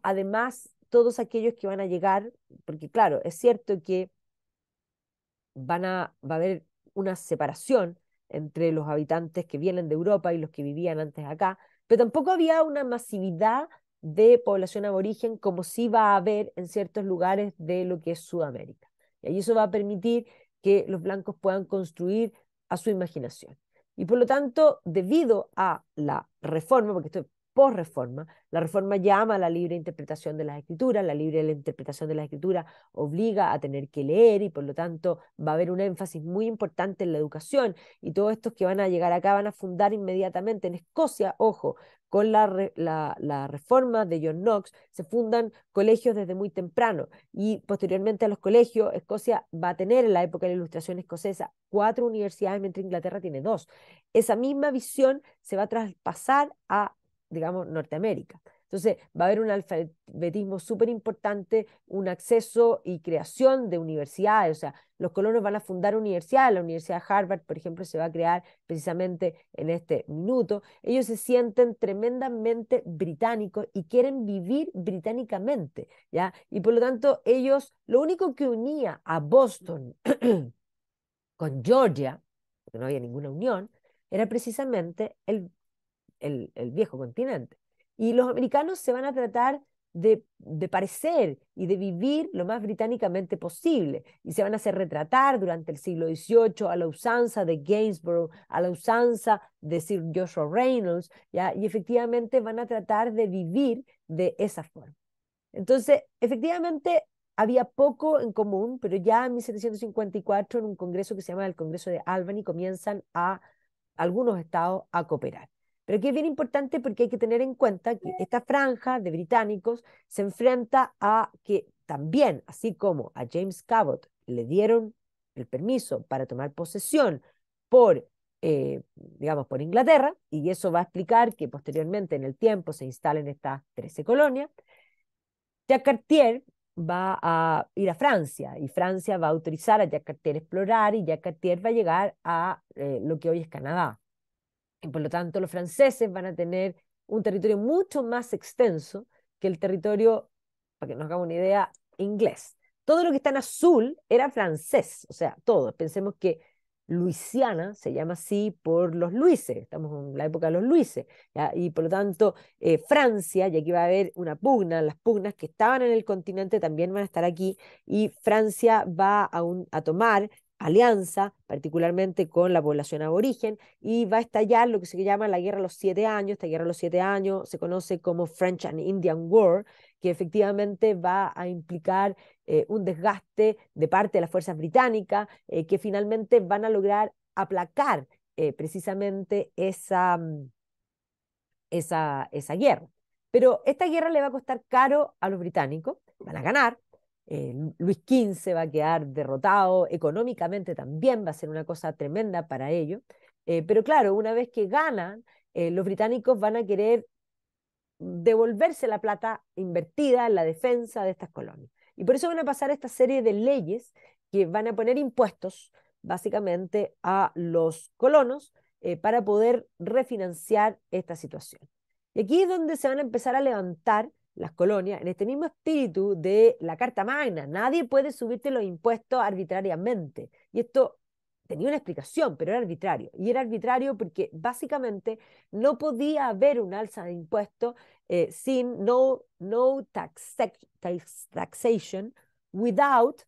[SPEAKER 1] además todos aquellos que van a llegar, porque claro, es cierto que van a, va a haber una separación entre los habitantes que vienen de Europa y los que vivían antes acá, pero tampoco había una masividad de población aborigen como si va a haber en ciertos lugares de lo que es Sudamérica. Y ahí eso va a permitir que los blancos puedan construir a su imaginación. Y por lo tanto, debido a la reforma, porque esto reforma La reforma llama a la libre interpretación de las escrituras, la libre interpretación de las escrituras obliga a tener que leer y por lo tanto va a haber un énfasis muy importante en la educación y todos estos que van a llegar acá van a fundar inmediatamente en Escocia, ojo, con la, la, reforma de John Knox, se fundan colegios desde muy temprano y posteriormente a los colegios, Escocia va a tener en la época de la Ilustración escocesa cuatro universidades, mientras Inglaterra tiene dos. Esa misma visión se va a traspasar a digamos, Norteamérica. Entonces, va a haber un alfabetismo súper importante, un acceso y creación de universidades. O sea, los colonos van a fundar universidades. La Universidad de Harvard, por ejemplo, se va a crear precisamente en este minuto. Ellos se sienten tremendamente británicos y quieren vivir británicamente. ¿ya? Y por lo tanto, ellos, lo único que unía a Boston [clears throat] con Georgia, porque no había ninguna unión, era precisamente el el, viejo continente. Y los americanos se van a tratar de, parecer y de vivir lo más británicamente posible. Y se van a hacer retratar durante el siglo XVIII a la usanza de Gainsborough, a la usanza de Sir Joshua Reynolds, ¿ya? y efectivamente van a tratar de vivir de esa forma. Entonces, efectivamente, había poco en común, pero ya en 1754, en un congreso que se llama el Congreso de Albany, comienzan a algunos estados a cooperar. Pero que es bien importante porque hay que tener en cuenta que esta franja de británicos se enfrenta a que también, así como a James Cabot le dieron el permiso para tomar posesión por, eh, digamos, por Inglaterra, y eso va a explicar que posteriormente en el tiempo se instalen estas 13 colonias, Jacques Cartier va a ir a Francia y Francia va a autorizar a Jacques Cartier a explorar y Jacques Cartier va a llegar a eh, lo que hoy es Canadá. Y por lo tanto, los franceses van a tener un territorio mucho más extenso que el territorio, para que nos hagamos una idea, inglés. Todo lo que está en azul era francés, o sea, todo. Pensemos que Luisiana se llama así por los Luises, estamos en la época de los Luises, y por lo tanto eh, Francia, y aquí va a haber una pugna, las pugnas que estaban en el continente también van a estar aquí, y Francia va a, a tomar alianza, particularmente con la población aborigen, y va a estallar lo que se llama la Guerra de los Siete Años. Esta Guerra de los Siete Años se conoce como French and Indian War, que efectivamente va a implicar eh, un desgaste de parte de las fuerzas británicas, eh, que finalmente van a lograr aplacar eh, precisamente esa, mm, esa, esa guerra. Pero esta guerra le va a costar caro a los británicos, van a ganar, eh, Luis XV va a quedar derrotado, económicamente también va a ser una cosa tremenda para ello eh, pero claro, una vez que ganan, eh, los británicos van a querer devolverse la plata invertida en la defensa de estas colonias. Y por eso van a pasar esta serie de leyes que van a poner impuestos básicamente a los colonos para poder refinanciar esta situación. Y aquí es donde se van a empezar a levantar las colonias, en este mismo espíritu de la Carta Magna. Nadie puede subirte los impuestos arbitrariamente. Y esto tenía una explicación, pero era arbitrario. Y era arbitrario porque básicamente no podía haber un alza de impuestos eh, sin no, no taxation without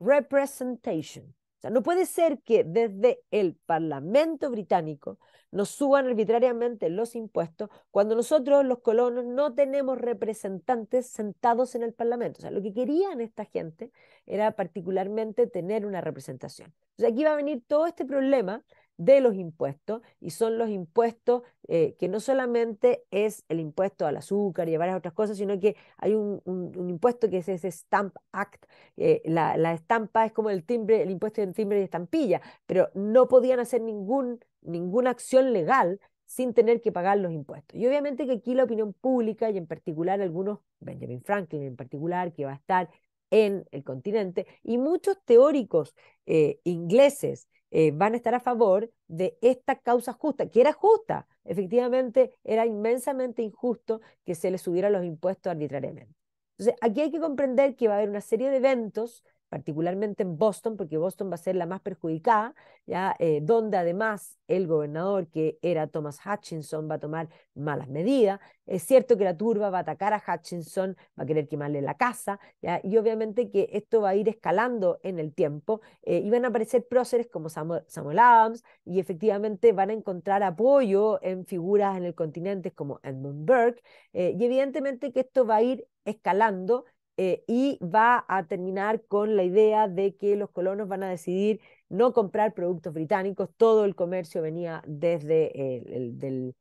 [SPEAKER 1] representation. O sea, no puede ser que desde el Parlamento británico nos suban arbitrariamente los impuestos cuando nosotros, los colonos, no tenemos representantes sentados en el Parlamento. O sea, lo que querían esta gente era particularmente tener una representación. O sea, aquí va a venir todo este problema de los impuestos y son los impuestos eh, que no solamente es el impuesto al azúcar y a varias otras cosas, sino que hay un, impuesto que es ese Stamp Act. Eh, la, estampa es como el timbre, el impuesto de timbre y estampilla, pero no podían hacer ningún, ninguna acción legal sin tener que pagar los impuestos. Y obviamente que aquí la opinión pública y en particular algunos, Benjamin Franklin en particular, que va a estar en el continente, y muchos teóricos eh, ingleses eh, van a estar a favor de esta causa justa, que era justa. Efectivamente, era inmensamente injusto que se les subieran los impuestos arbitrariamente. Entonces, aquí hay que comprender que va a haber una serie de eventos particularmente en Boston, porque Boston va a ser la más perjudicada, ¿ya? Eh, donde además el gobernador, que era Thomas Hutchinson, va a tomar malas medidas. Es cierto que la turba va a atacar a Hutchinson, va a querer quemarle la casa, y obviamente que esto va a ir escalando en el tiempo, eh, y van a aparecer próceres como Samuel, Adams, y efectivamente van a encontrar apoyo en figuras en el continente como Edmund Burke, eh, y evidentemente que esto va a ir escalando eh, y va a terminar con la idea de que los colonos van a decidir no comprar productos británicos, todo el comercio venía desde el, del,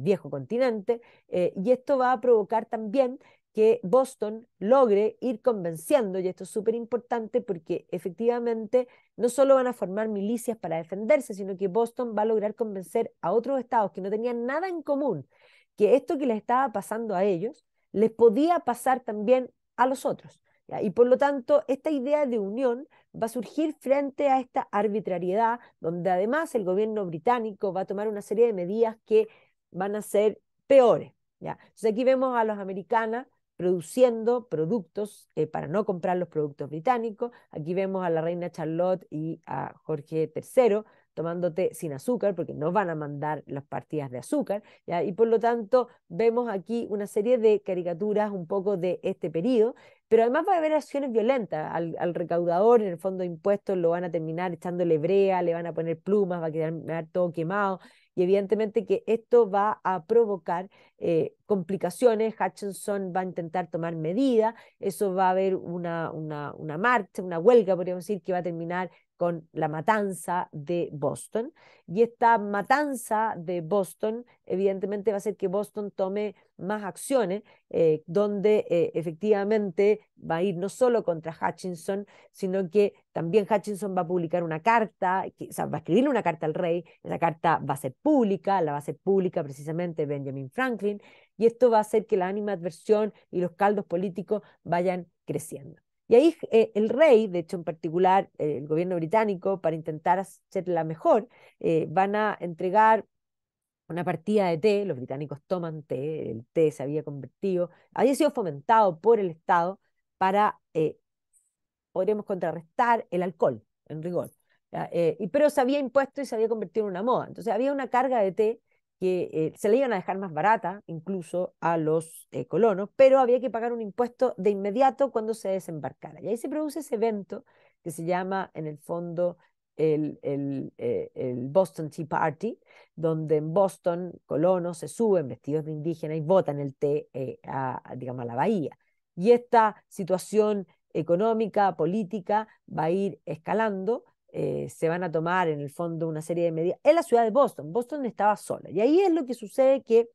[SPEAKER 1] viejo continente, eh, y esto va a provocar también que Boston logre ir convenciendo, y esto es súper importante porque efectivamente no solo van a formar milicias para defenderse, sino que Boston va a lograr convencer a otros estados que no tenían nada en común, que esto que les estaba pasando a ellos les podía pasar también a los otros. Y por lo tanto, esta idea de unión va a surgir frente a esta arbitrariedad, donde además el gobierno británico va a tomar una serie de medidas que van a ser peores. ¿ya? Entonces aquí vemos a los americanos produciendo productos eh, para no comprar los productos británicos. Aquí vemos a la reina Charlotte y a Jorge III tomándote sin azúcar, porque no van a mandar las partidas de azúcar, y por lo tanto vemos aquí una serie de caricaturas un poco de este periodo, pero además va a haber acciones violentas al, recaudador, en el fondo de impuestos lo van a terminar echándole brea, le van a poner plumas, va a quedar todo quemado, y evidentemente que esto va a provocar eh, complicaciones, Hutchinson va a intentar tomar medidas, eso va a haber una, una, una marcha, una huelga, podríamos decir, que va a terminar con la matanza de Boston. Y esta matanza de Boston, evidentemente, va a hacer que Boston tome más acciones, eh, donde eh, efectivamente va a ir no solo contra Hutchinson, sino que también Hutchinson va a publicar una carta, o sea, va a escribirle una carta al rey, esa carta va a ser pública, la va a ser pública precisamente Benjamin Franklin, y esto va a hacer que la animadversión y los caldos políticos vayan creciendo. Y ahí eh, el rey, de hecho en particular eh, el gobierno británico, para intentar hacerla mejor, eh, van a entregar una partida de té, los británicos toman té, el té se había convertido, había sido fomentado por el Estado para, podríamos contrarrestar el alcohol, en rigor. y, pero se había impuesto y se había convertido en una moda. Entonces había una carga de té que eh, se le iban a dejar más barata incluso a los eh, colonos, pero había que pagar un impuesto de inmediato cuando se desembarcara. Y ahí se produce ese evento que se llama en el fondo el, eh, Boston Tea Party, donde en Boston colonos se suben vestidos de indígena y votan el té a, digamos, a la bahía. Y esta situación económica, política, va a ir escalando eh, se van a tomar en el fondo una serie de medidas en la ciudad de Boston. Boston estaba sola. Y ahí es lo que sucede que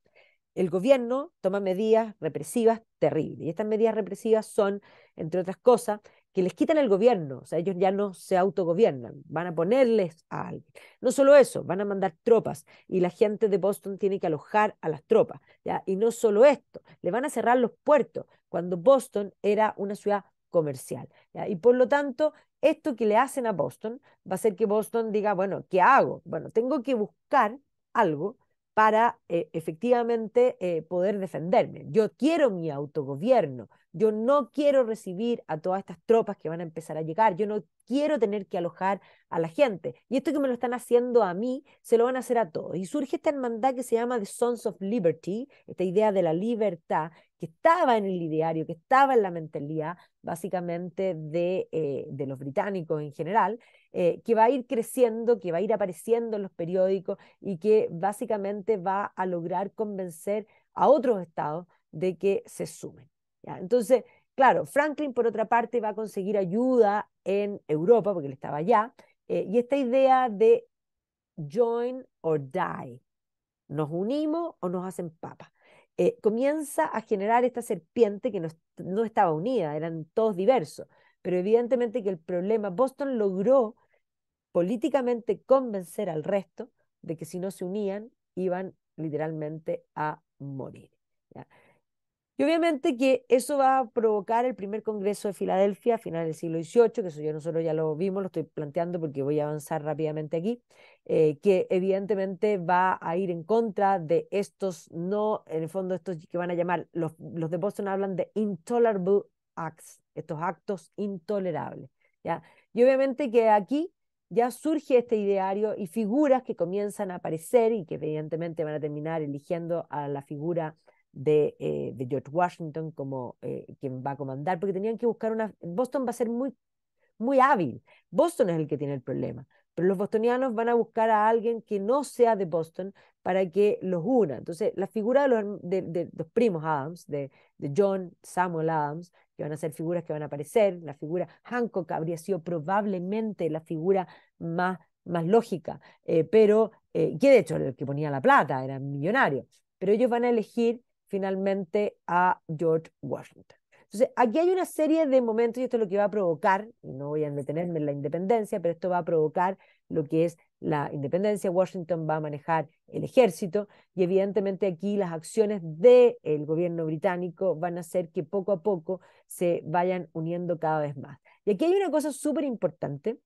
[SPEAKER 1] el gobierno toma medidas represivas terribles. Y estas medidas represivas son, entre otras cosas, que les quitan el gobierno, o sea, ellos ya no se autogobiernan, van a ponerles a alguien. No solo eso, van a mandar tropas y la gente de Boston tiene que alojar a las tropas, Y no solo esto, le van a cerrar los puertos cuando Boston era una ciudad comercial, Y por lo tanto, esto que le hacen a Boston va a ser que Boston diga, bueno, ¿qué hago? Bueno, tengo que buscar algo para eh, efectivamente eh, poder defenderme. Yo quiero mi autogobierno, yo no quiero recibir a todas estas tropas que van a empezar a llegar, yo no quiero tener que alojar a la gente. Y esto que me lo están haciendo a mí, se lo van a hacer a todos. Y surge esta hermandad que se llama The Sons of Liberty, esta idea de la libertad, que estaba en el ideario, que estaba en la mentalidad básicamente de, eh, los británicos en general, eh, que va a ir creciendo, que va a ir apareciendo en los periódicos y que básicamente va a lograr convencer a otros estados de que se sumen. Entonces, claro, Franklin por otra parte va a conseguir ayuda en Europa, porque él estaba allá, eh, y esta idea de join or die, nos unimos o nos hacen papas eh, comienza a generar esta serpiente que no, estaba unida, eran todos diversos. Pero evidentemente que el problema, Boston logró políticamente convencer al resto de que si no se unían iban literalmente a morir. Y obviamente que eso va a provocar el primer Congreso de Filadelfia a finales del siglo XVIII, que eso yo nosotros ya lo vimos, lo estoy planteando porque voy a avanzar rápidamente aquí, eh, que evidentemente va a ir en contra de estos, no, en el fondo estos que van a llamar, los, los de Boston hablan de intolerable acts, estos actos intolerables. ¿ya? Y obviamente que aquí ya surge este ideario y figuras que comienzan a aparecer y que evidentemente van a terminar eligiendo a la figura de, eh, de George Washington como eh, quien va a comandar, porque tenían que buscar una... Boston va a ser muy, muy hábil. Boston es el que tiene el problema. Pero los bostonianos van a buscar a alguien que no sea de Boston para que los una. Entonces, la figura de los, primos Adams, de, John, Samuel Adams, que van a ser figuras que van a aparecer, la figura Hancock habría sido probablemente la figura más, más lógica, eh, pero eh, que de hecho el que ponía la plata era millonario. Pero ellos van a elegir finalmente a George Washington. Entonces, aquí hay una serie de momentos y esto es lo que va a provocar, y no voy a detenerme en la independencia, pero esto va a provocar lo que es la independencia. Washington va a manejar el ejército y evidentemente aquí las acciones del gobierno británico van a hacer que poco a poco se vayan uniendo cada vez más. Y aquí hay una cosa súper importante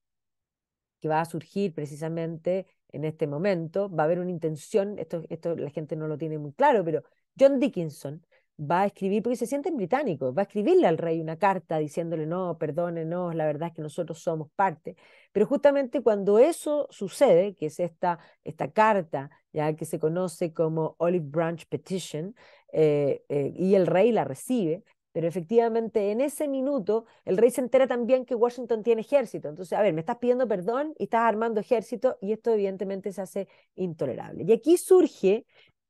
[SPEAKER 1] que va a surgir precisamente en este momento, va a haber una intención, esto, esto la gente no lo tiene muy claro, pero John Dickinson va a escribir, porque se sienten británico va a escribirle al rey una carta diciéndole, no, perdónenos, la verdad es que nosotros somos parte. Pero justamente cuando eso sucede, que es esta, esta carta, ya que se conoce como Olive Branch Petition, eh, eh, y el rey la recibe, pero efectivamente en ese minuto el rey se entera también que Washington tiene ejército. Entonces, a ver, me estás pidiendo perdón y estás armando ejército y esto evidentemente se hace intolerable. Y aquí surge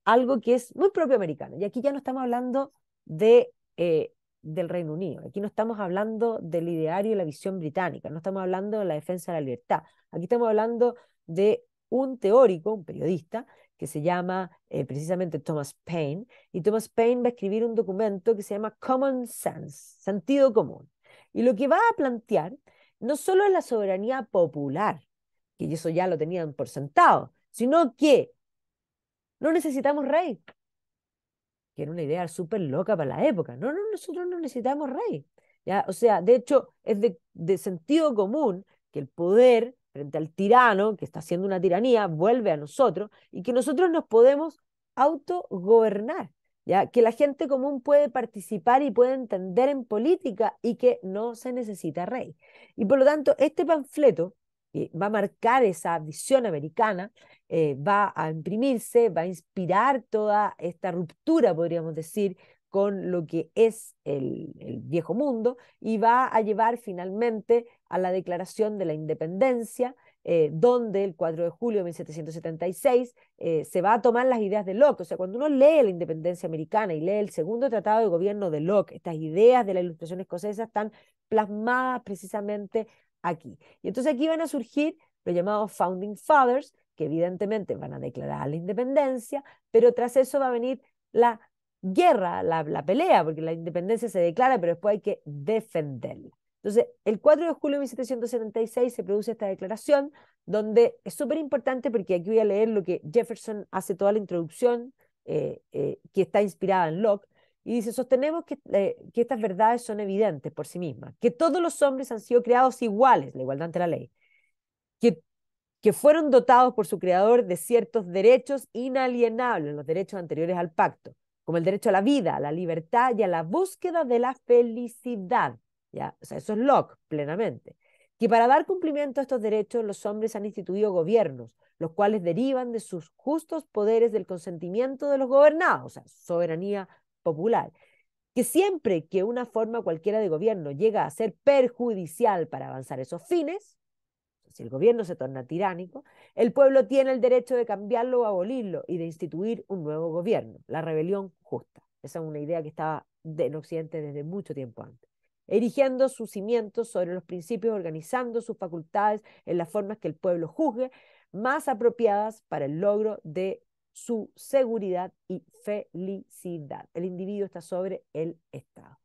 [SPEAKER 1] algo que es muy propio americano. Y aquí ya no estamos hablando de, eh, del Reino Unido, aquí no estamos hablando del ideario y la visión británica, no estamos hablando de la defensa de la libertad, aquí estamos hablando de un teórico, un periodista, que se llama eh, precisamente Thomas Paine, y Thomas Paine va a escribir un documento que se llama Common Sense, sentido común. Y lo que va a plantear no solo es la soberanía popular, que eso ya lo tenían por sentado, sino que no necesitamos rey. Que era una idea súper loca para la época. No, no, nosotros no necesitamos rey. ¿ya? O sea, de hecho, es de, sentido común que el poder frente al tirano que está haciendo una tiranía vuelve a nosotros y que nosotros nos podemos autogobernar. ¿Ya? que la gente común puede participar y puede entender en política y que no se necesita rey. Y por lo tanto, este panfleto eh, va a marcar esa visión americana, eh, va a imprimirse, va a inspirar toda esta ruptura, podríamos decir, con lo que es el, viejo mundo y va a llevar finalmente a la declaración de la independencia, eh, donde el 4 de julio de 1776 se va a tomar las ideas de Locke. O sea, cuando uno lee la independencia americana y lee el segundo tratado de gobierno de Locke, estas ideas de la ilustración escocesa están plasmadas precisamente aquí. Y entonces aquí van a surgir los llamados Founding Fathers, que evidentemente van a declarar la independencia, pero tras eso va a venir la guerra, la, pelea, porque la independencia se declara, pero después hay que defenderla. Entonces, el 4 de julio de 1776 se produce esta declaración, donde es súper importante porque aquí voy a leer lo que Jefferson hace toda la introducción, eh, eh, que está inspirada en Locke, y dice, sostenemos eh, que, estas verdades son evidentes por sí mismas, que todos los hombres han sido creados iguales, la igualdad ante la ley, que, que fueron dotados por su creador de ciertos derechos inalienables, los derechos anteriores al pacto, como el derecho a la vida, a la libertad y a la búsqueda de la felicidad. ¿ya? O sea, eso es Locke plenamente. Que para dar cumplimiento a estos derechos los hombres han instituido gobiernos, los cuales derivan de sus justos poderes del consentimiento de los gobernados, o sea, soberanía popular, que siempre que una forma cualquiera de gobierno llega a ser perjudicial para avanzar esos fines, si el gobierno se torna tiránico, el pueblo tiene el derecho de cambiarlo o abolirlo y de instituir un nuevo gobierno, la rebelión justa. Esa es una idea que estaba en Occidente desde mucho tiempo antes, erigiendo sus cimientos sobre los principios, organizando sus facultades en las formas que el pueblo juzgue más apropiadas para el logro de su seguridad y felicidad. El individuo está sobre el Estado.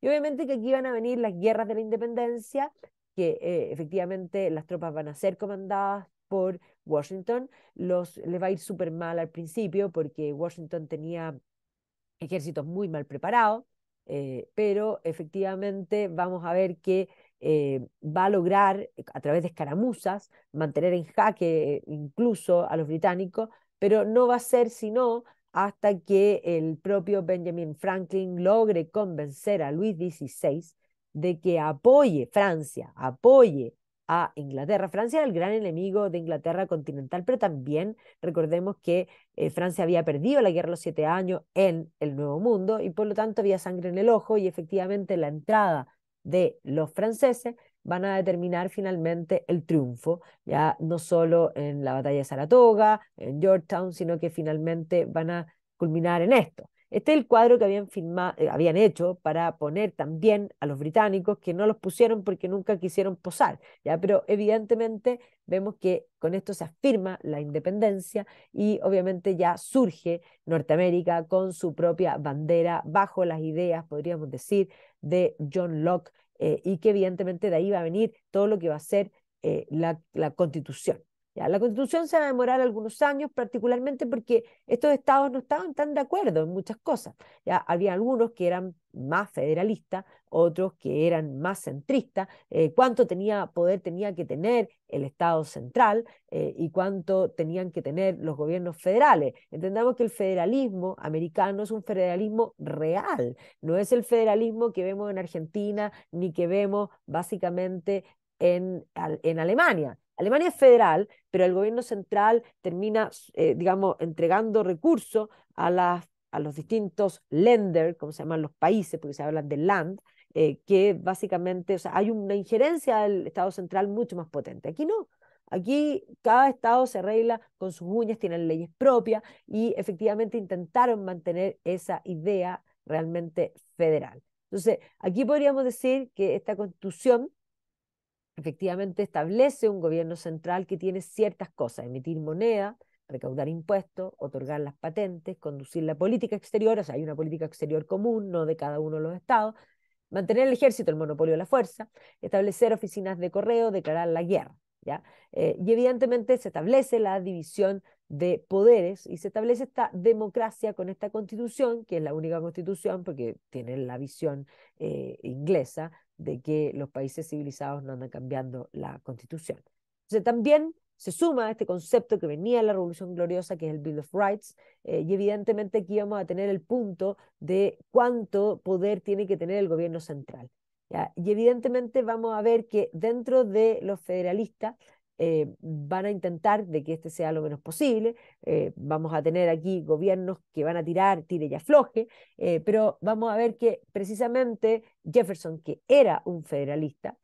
[SPEAKER 1] Y obviamente que aquí van a venir las guerras de la independencia, que eh, efectivamente las tropas van a ser comandadas por Washington. les va a ir súper mal al principio porque Washington tenía ejércitos muy mal preparados, eh, pero efectivamente vamos a ver que eh, va a lograr, a través de escaramuzas, mantener en jaque incluso a los británicos, pero no va a ser sino hasta que el propio Benjamin Franklin logre convencer a Luis XVI de que apoye Francia, apoye a Inglaterra. Francia era el gran enemigo de Inglaterra continental, pero también recordemos que eh, Francia había perdido la guerra de los siete años en el Nuevo Mundo y por lo tanto había sangre en el ojo y efectivamente la entrada de los franceses van a determinar finalmente el triunfo, ya no solo en la batalla de Saratoga, en Georgetown, sino que finalmente van a culminar en esto. Este es el cuadro que habían, eh, habían hecho para poner también a los británicos, que no los pusieron porque nunca quisieron posar, ¿ya? pero evidentemente vemos que con esto se afirma la independencia y obviamente ya surge Norteamérica con su propia bandera bajo las ideas, podríamos decir, de John Locke eh, y que evidentemente de ahí va a venir todo lo que va a ser eh, la, la, constitución la constitución se va a demorar algunos años, particularmente porque estos estados no estaban tan de acuerdo en muchas cosas. Ya, había algunos que eran más federalistas, otros que eran más centristas, eh, cuánto tenía poder tenía que tener el Estado central eh, y cuánto tenían que tener los gobiernos federales. Entendamos que el federalismo americano es un federalismo real, no es el federalismo que vemos en Argentina ni que vemos básicamente en Alemania Alemania es federal, pero el gobierno central termina, eh, digamos, entregando recursos a, las, a los distintos lenders, como se llaman los países, porque se hablan de Land, eh, que básicamente, o sea, hay una injerencia del Estado central mucho más potente. Aquí no. Aquí cada estado se arregla con sus uñas, tiene leyes propias y efectivamente intentaron mantener esa idea realmente federal. Entonces, aquí podríamos decir que esta constitución efectivamente establece un gobierno central que tiene ciertas cosas, emitir moneda, recaudar impuestos, otorgar las patentes, conducir la política exterior, o sea, hay una política exterior común, no de cada uno de los estados, mantener el ejército, el monopolio de la fuerza, establecer oficinas de correo, declarar la guerra. ¿ya? Eh, y evidentemente se establece la división de poderes y se establece esta democracia con esta constitución, que es la única constitución porque tiene la visión eh, inglesa de que los países civilizados no andan cambiando la constitución. Entonces también se suma a este concepto que venía de la Revolución Gloriosa, que es el Bill of Rights, eh, y evidentemente aquí vamos a tener el punto de cuánto poder tiene que tener el gobierno central. Y evidentemente vamos a ver que dentro de los federalistas eh, van a intentar de que este sea lo menos posible. Eh, vamos a tener aquí gobiernos que van a tirar, tire y afloje, eh, pero vamos a ver que precisamente Jefferson, que era un federalista,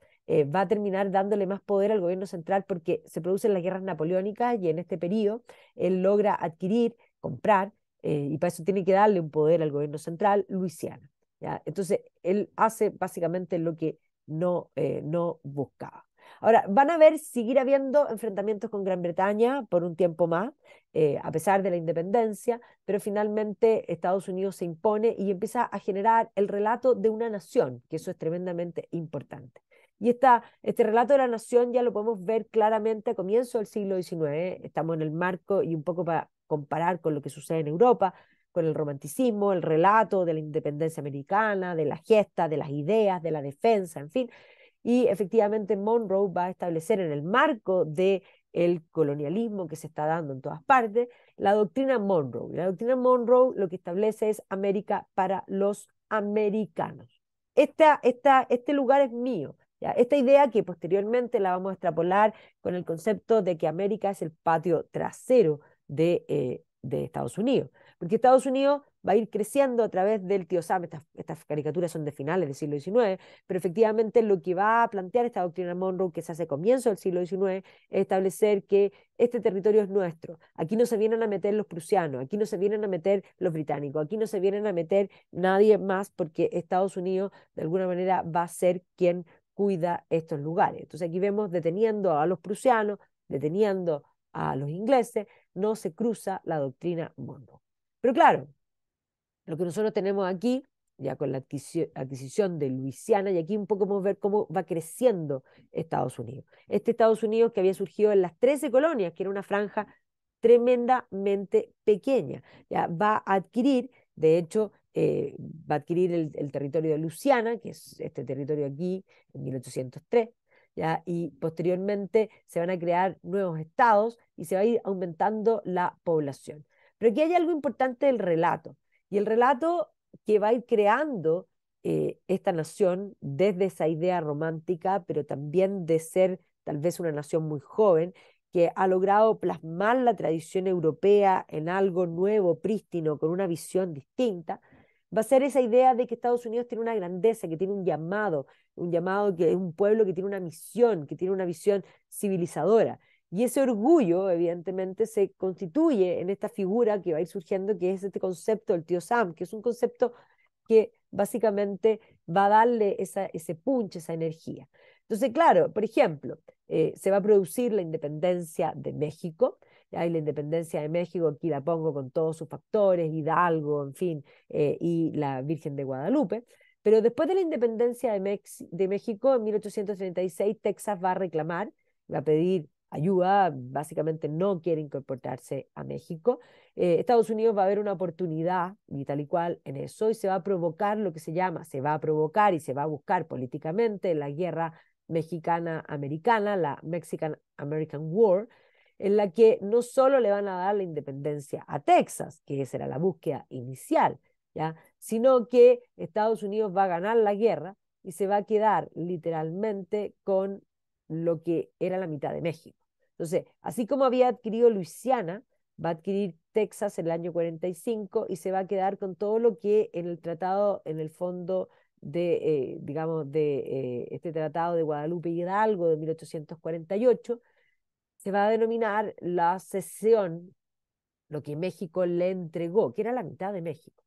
[SPEAKER 1] va a terminar dándole más poder al gobierno central porque se producen las guerras napoleónicas y en este periodo él logra adquirir, comprar, y para eso tiene que darle un poder al gobierno central, Luisiana. ¿ya? Entonces, él hace básicamente lo que no, no buscaba. Ahora, van a ver seguir habiendo enfrentamientos con Gran Bretaña por un tiempo más, eh, a pesar de la independencia, pero finalmente Estados Unidos se impone y empieza a generar el relato de una nación, que eso es tremendamente importante. Y esta, este relato de la nación ya lo podemos ver claramente a comienzo del siglo XIX, estamos en el marco y un poco para comparar con lo que sucede en Europa, con el romanticismo, el relato de la independencia americana, de la gesta, de las ideas, de la defensa, en fin, y efectivamente Monroe va a establecer en el marco de el colonialismo que se está dando en todas partes, la doctrina Monroe. La doctrina Monroe lo que establece es América para los americanos. Esta, este lugar es mío. Esta idea que posteriormente la vamos a extrapolar con el concepto de que América es el patio trasero de, eh, de Estados Unidos. Porque Estados Unidos va a ir creciendo a través del Tiosam. Estas, estas caricaturas son de finales del siglo XIX, pero efectivamente lo que va a plantear esta doctrina Monroe, que se hace comienzo del siglo XIX, es establecer que este territorio es nuestro. Aquí no se vienen a meter los prusianos, aquí no se vienen a meter los británicos, aquí no se vienen a meter nadie más, porque Estados Unidos de alguna manera va a ser quien cuida estos lugares. Entonces aquí vemos deteniendo a los prusianos, deteniendo a los ingleses, no se cruza la doctrina Monroe. Pero claro, lo que nosotros tenemos aquí, ya con la adquisición de Luisiana, y aquí un poco podemos ver cómo va creciendo Estados Unidos. Este Estados Unidos que había surgido en las 13 colonias, que era una franja tremendamente pequeña, ya va a adquirir, de hecho, eh, va a adquirir el, territorio de Luisiana, que es este territorio aquí, en 1803, ¿ya? y posteriormente se van a crear nuevos estados y se va a ir aumentando la población. Pero aquí hay algo importante del relato. Y el relato que va a ir creando eh, esta nación desde esa idea romántica, pero también de ser tal vez una nación muy joven, que ha logrado plasmar la tradición europea en algo nuevo, prístino, con una visión distinta, va a ser esa idea de que Estados Unidos tiene una grandeza, que tiene un llamado, un llamado que es un pueblo que tiene una misión, que tiene una visión civilizadora. Y ese orgullo, evidentemente, se constituye en esta figura que va a ir surgiendo, que es este concepto del tío Sam, que es un concepto que básicamente va a darle ese punch, esa energía. Entonces, claro, por ejemplo, eh, se va a producir la independencia de México, hay la independencia de México, aquí la pongo con todos sus factores, Hidalgo, en fin, eh, y la Virgen de Guadalupe. Pero después de la independencia de, de México, en 1836, Texas va a reclamar, va a pedir ayuda, básicamente no quiere incorporarse a México. Eh, Estados Unidos va a ver una oportunidad y tal y cual en eso y se va a provocar lo que se llama, se va a provocar y se va a buscar políticamente la guerra mexicana-americana, la Mexican-American War, en la que no solo le van a dar la independencia a Texas, que esa era la búsqueda inicial, ¿ya? sino que Estados Unidos va a ganar la guerra y se va a quedar literalmente con lo que era la mitad de México. Entonces, así como había adquirido Luisiana, va a adquirir Texas en el año 45 y se va a quedar con todo lo que en el tratado, en el fondo de, eh, digamos, de eh, este tratado de Guadalupe Hidalgo de 1848, se va a denominar la cesión, lo que México le entregó, que era la mitad de México.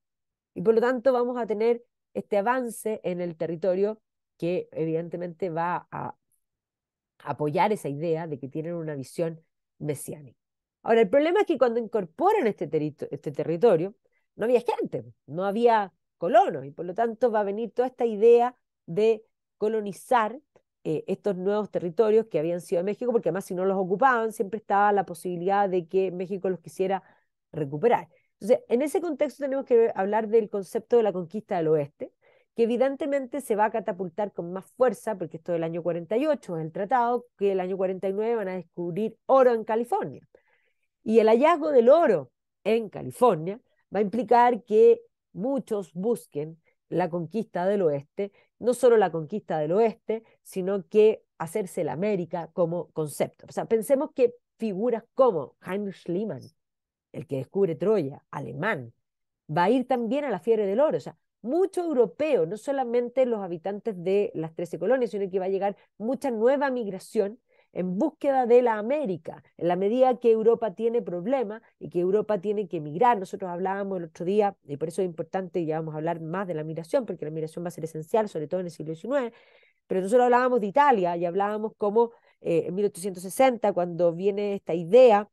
[SPEAKER 1] Y por lo tanto vamos a tener este avance en el territorio que evidentemente va a apoyar esa idea de que tienen una visión mesiánica. Ahora, el problema es que cuando incorporan este, este territorio, no había gente, no había colonos, y por lo tanto va a venir toda esta idea de colonizar eh, estos nuevos territorios que habían sido México, porque además si no los ocupaban, siempre estaba la posibilidad de que México los quisiera recuperar. Entonces, en ese contexto tenemos que hablar del concepto de la conquista del oeste, que evidentemente se va a catapultar con más fuerza, porque esto del año 48 es el tratado, que el año 49 van a descubrir oro en California. Y el hallazgo del oro en California va a implicar que muchos busquen la conquista del oeste, no solo la conquista del oeste, sino que hacerse la América como concepto. O sea, pensemos que figuras como Heinrich Schliemann, el que descubre Troya, alemán, va a ir también a la fiebre del oro. O sea, mucho europeo, no solamente los habitantes de las 13 colonias, sino que va a llegar mucha nueva migración en búsqueda de la América, en la medida que Europa tiene problemas y que Europa tiene que emigrar. Nosotros hablábamos el otro día, y por eso es importante, ya vamos a hablar más de la migración, porque la migración va a ser esencial, sobre todo en el siglo XIX, pero nosotros hablábamos de Italia y hablábamos cómo eh, en 1860, cuando viene esta idea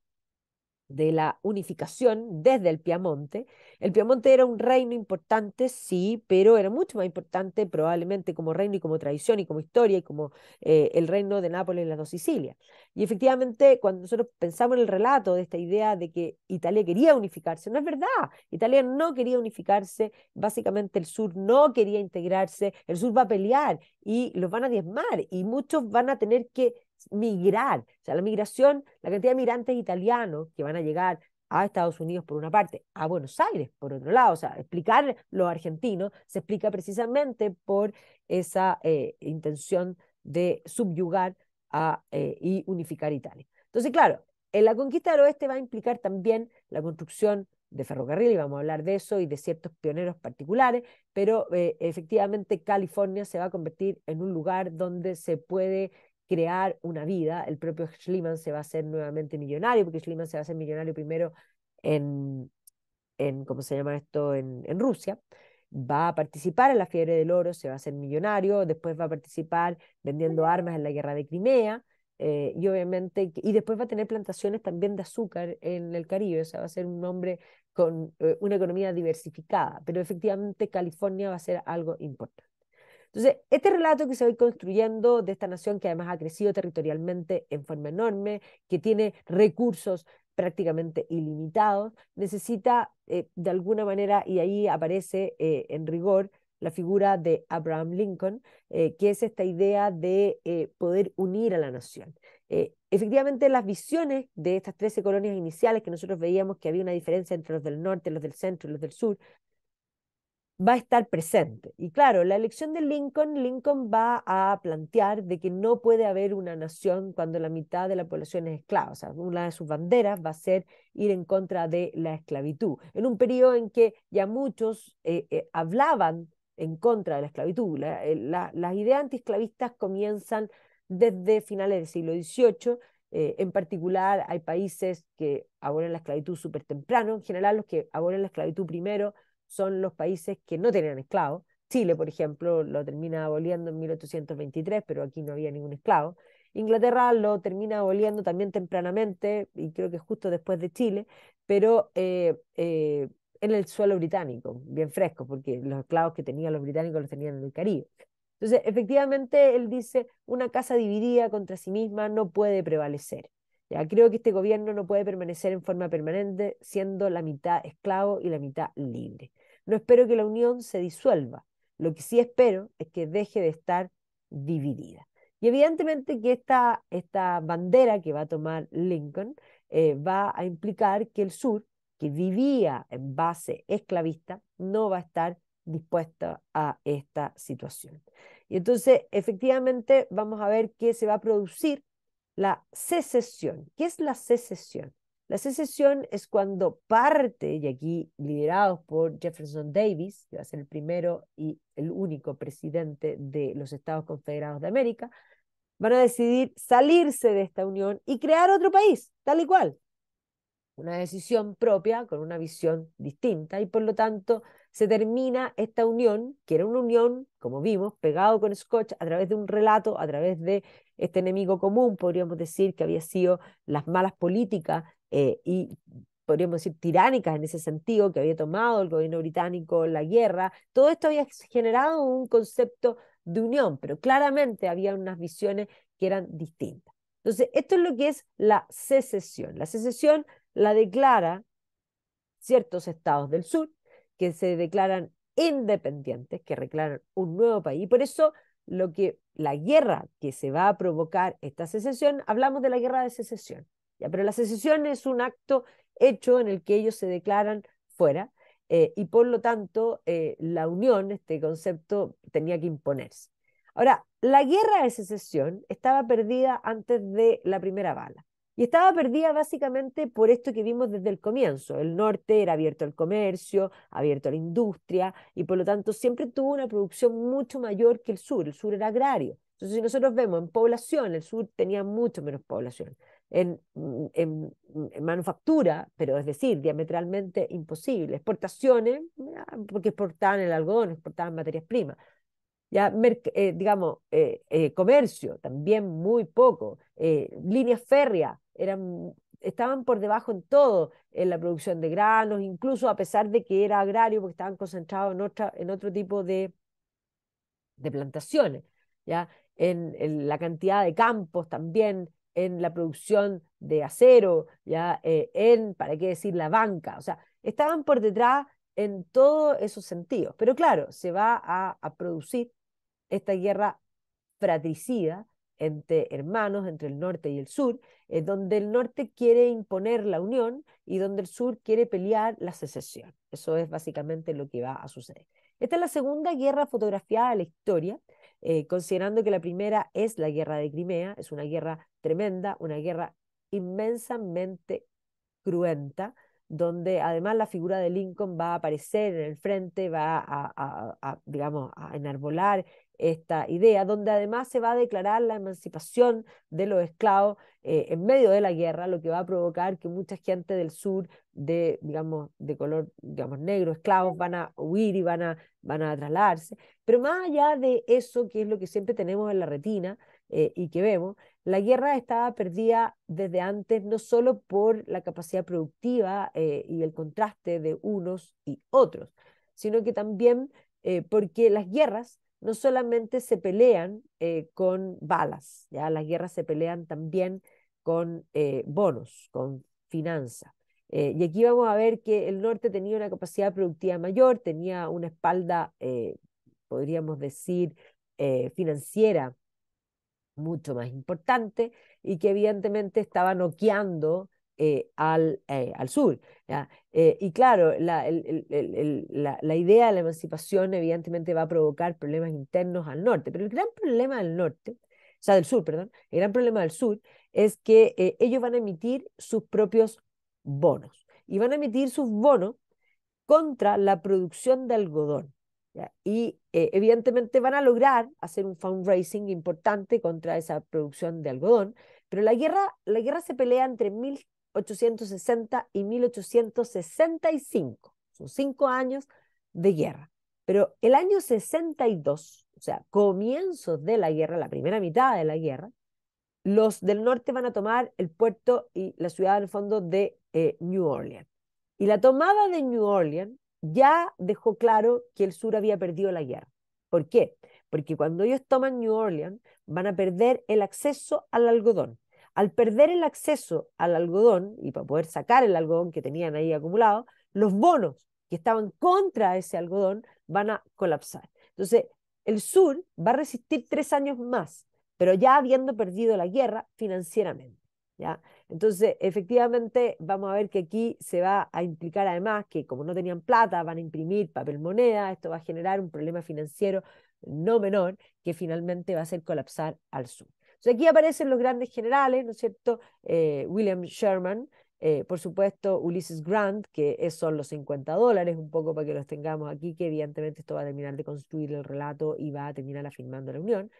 [SPEAKER 1] de la unificación desde el Piamonte. El Piamonte era un reino importante, sí, pero era mucho más importante probablemente como reino y como tradición y como historia y como eh, el reino de Nápoles y la dos Sicilia. Y efectivamente, cuando nosotros pensamos en el relato de esta idea de que Italia quería unificarse, no es verdad, Italia no quería unificarse, básicamente el sur no quería integrarse, el sur va a pelear y los van a diezmar y muchos van a tener que migrar. O sea, la migración, la cantidad de migrantes italianos que van a llegar a Estados Unidos por una parte, a Buenos Aires por otro lado. O sea, explicar lo argentino se explica precisamente por esa eh, intención de subyugar eh, y unificar Italia. Entonces, claro, en la conquista del oeste va a implicar también la construcción de ferrocarril, y vamos a hablar de eso, y de ciertos pioneros particulares, pero eh, efectivamente California se va a convertir en un lugar donde se puede crear una vida. El propio Schliemann se va a hacer nuevamente millonario, porque Schliemann se va a hacer millonario primero en, en ¿cómo se llama esto?, en, Rusia. Va a participar en la fiebre del oro, se va a hacer millonario, después va a participar vendiendo armas en la guerra de Crimea. Eh, y obviamente, y después va a tener plantaciones también de azúcar en el Caribe, o sea, va a ser un hombre con eh, una economía diversificada, pero efectivamente California va a ser algo importante. Entonces, este relato que se va construyendo de esta nación que además ha crecido territorialmente en forma enorme, que tiene recursos prácticamente ilimitados, necesita eh, de alguna manera, y ahí aparece eh, en rigor la figura de Abraham Lincoln, eh, que es esta idea de poder unir a la nación. Efectivamente, las visiones de estas 13 colonias iniciales que nosotros veíamos que había una diferencia entre los del norte, los del centro y los del sur, va a estar presente. Y claro, la elección de Lincoln, Lincoln va a plantear de que no puede haber una nación cuando la mitad de la población es esclava. O sea, una de sus banderas va a ser ir en contra de la esclavitud. En un periodo en que ya muchos eh, eh, hablaban en contra de la esclavitud, eh, las ideas antiesclavistas comienzan desde finales del siglo XVIII. en particular, hay países que abolen la esclavitud súper temprano, en general los que abolen la esclavitud primero son los países que no tenían esclavos. Chile, por ejemplo, lo termina aboliendo en 1823, pero aquí no había ningún esclavo. Inglaterra lo termina aboliendo también tempranamente, y creo que justo después de Chile, pero eh, eh, en el suelo británico, bien fresco, porque los esclavos que tenían los británicos los tenían en el Caribe. Entonces, efectivamente, él dice, una casa dividida contra sí misma no puede prevalecer. Ya, creo que este gobierno no puede permanecer en forma permanente siendo la mitad esclavo y la mitad libre. No espero que la unión se disuelva. Lo que sí espero es que deje de estar dividida. Y evidentemente que esta, esta bandera que va a tomar Lincoln eh, va a implicar que el sur, que vivía en base esclavista, no va a estar dispuesto a esta situación. Y entonces, efectivamente, vamos a ver que se va a producir la secesión. ¿Qué es la secesión? La secesión es cuando parte, y aquí liderados por Jefferson Davis, que va a ser el primero y el único presidente de los Estados Confederados de América, van a decidir salirse de esta unión y crear otro país, tal y cual. Una decisión propia con una visión distinta y por lo tanto se termina esta unión, que era una unión, como vimos, pegado con Scotch a través de un relato, a través de este enemigo común, podríamos decir, que había sido las malas políticas eh, y podríamos decir tiránicas en ese sentido que había tomado el gobierno británico, la guerra, todo esto había generado un concepto de unión, pero claramente había unas visiones que eran distintas. Entonces, esto es lo que es la secesión. La secesión la declara ciertos estados del sur que se declaran independientes, que reclaman un nuevo país. Y por eso lo que la guerra que se va a provocar esta secesión, hablamos de la guerra de secesión pero la secesión es un acto hecho en el que ellos se declaran fuera eh, y por lo tanto eh, la unión, este concepto, tenía que imponerse. Ahora, la guerra de secesión estaba perdida antes de la primera bala. Y estaba perdida básicamente por esto que vimos desde el comienzo. El norte era abierto al comercio, abierto a la industria y por lo tanto siempre tuvo una producción mucho mayor que el sur. El sur era agrario. Entonces, si nosotros vemos en población, el sur tenía mucho menos población. Mm, mm, en, manufactura, pero es decir, diametralmente imposible. Exportaciones, ah, porque exportaban el algodón, exportaban materias primas. Ya, eh, digamos, eh, eh, comercio, también muy poco. líneas férreas, eran, estaban por debajo en todo, en la producción de granos, incluso a pesar de que era agrario, porque estaban concentrados en, en otro tipo de, de plantaciones. ¿ya? en, la cantidad de campos también, en la producción de acero, ¿ya? Eh, en, ¿para qué decir?, la banca. O sea, estaban por detrás en todos esos sentidos. Pero claro, se va a, producir esta guerra fratricida entre hermanos, entre el norte y el sur, en donde el norte quiere imponer la unión y donde el sur quiere pelear la secesión. Eso es básicamente lo que va a suceder. Esta es la segunda guerra fotografiada de la historia eh, considerando que la primera es la guerra de Crimea, es una guerra tremenda, una guerra inmensamente cruenta, donde además la figura de Lincoln va a aparecer en el frente, va a digamos, a enarbolar esta idea, donde además se va a declarar la emancipación de los esclavos eh, en medio de la guerra, lo que va a provocar que mucha gente del sur, de, digamos, de color digamos, negro, esclavos, van a huir y van a, van a trasladarse. Pero más allá de eso, que es lo que siempre tenemos en la retina eh, y que vemos, la guerra estaba perdida desde antes no solo por la capacidad productiva eh, y el contraste de unos y otros, sino que también porque las guerras no solamente se pelean eh, con balas, ya las guerras se pelean también con eh, bonos, con finanzas. Eh, y aquí vamos a ver que el norte tenía una capacidad productiva mayor, tenía una espalda, podríamos decir, financiera mucho más importante y que evidentemente estaba noqueando eh, al, eh, al, sur. Eh, y claro, la, la, la, idea de la emancipación evidentemente va a provocar problemas internos al norte, pero el gran problema del norte, o sea, del sur, perdón, el gran problema del sur es que ellos van a emitir sus propios bonos y van a emitir sus bonos contra la producción de algodón. Y evidentemente van a lograr hacer un fundraising importante contra esa producción de algodón, pero la guerra, la guerra se pelea entre mil 1860 y 1865. Son cinco años de guerra. Pero el año 62, o sea, comienzos de la guerra, la primera mitad de la guerra, los del norte van a tomar el puerto y la ciudad en el fondo de eh, New Orleans. Y la tomada de New Orleans ya dejó claro que el sur había perdido la guerra. ¿Por qué? Porque cuando ellos toman New Orleans van a perder el acceso al algodón. Al perder el acceso al algodón y para poder sacar el algodón que tenían ahí acumulado, los bonos que estaban contra ese algodón van a colapsar. Entonces, el sur va a resistir tres años más, pero ya habiendo perdido la guerra financieramente. ¿ya? Entonces, efectivamente, vamos a ver que aquí se va a implicar además que como no tenían plata, van a imprimir papel moneda, esto va a generar un problema financiero no menor que finalmente va a hacer colapsar al sur aquí aparecen los grandes generales, ¿no es cierto? Eh, William Sherman, eh, por supuesto, Ulysses Grant, que son los 50 dólares, un poco para que los tengamos aquí, que evidentemente esto va a terminar de construir el relato y va a terminar afirmando la Unión.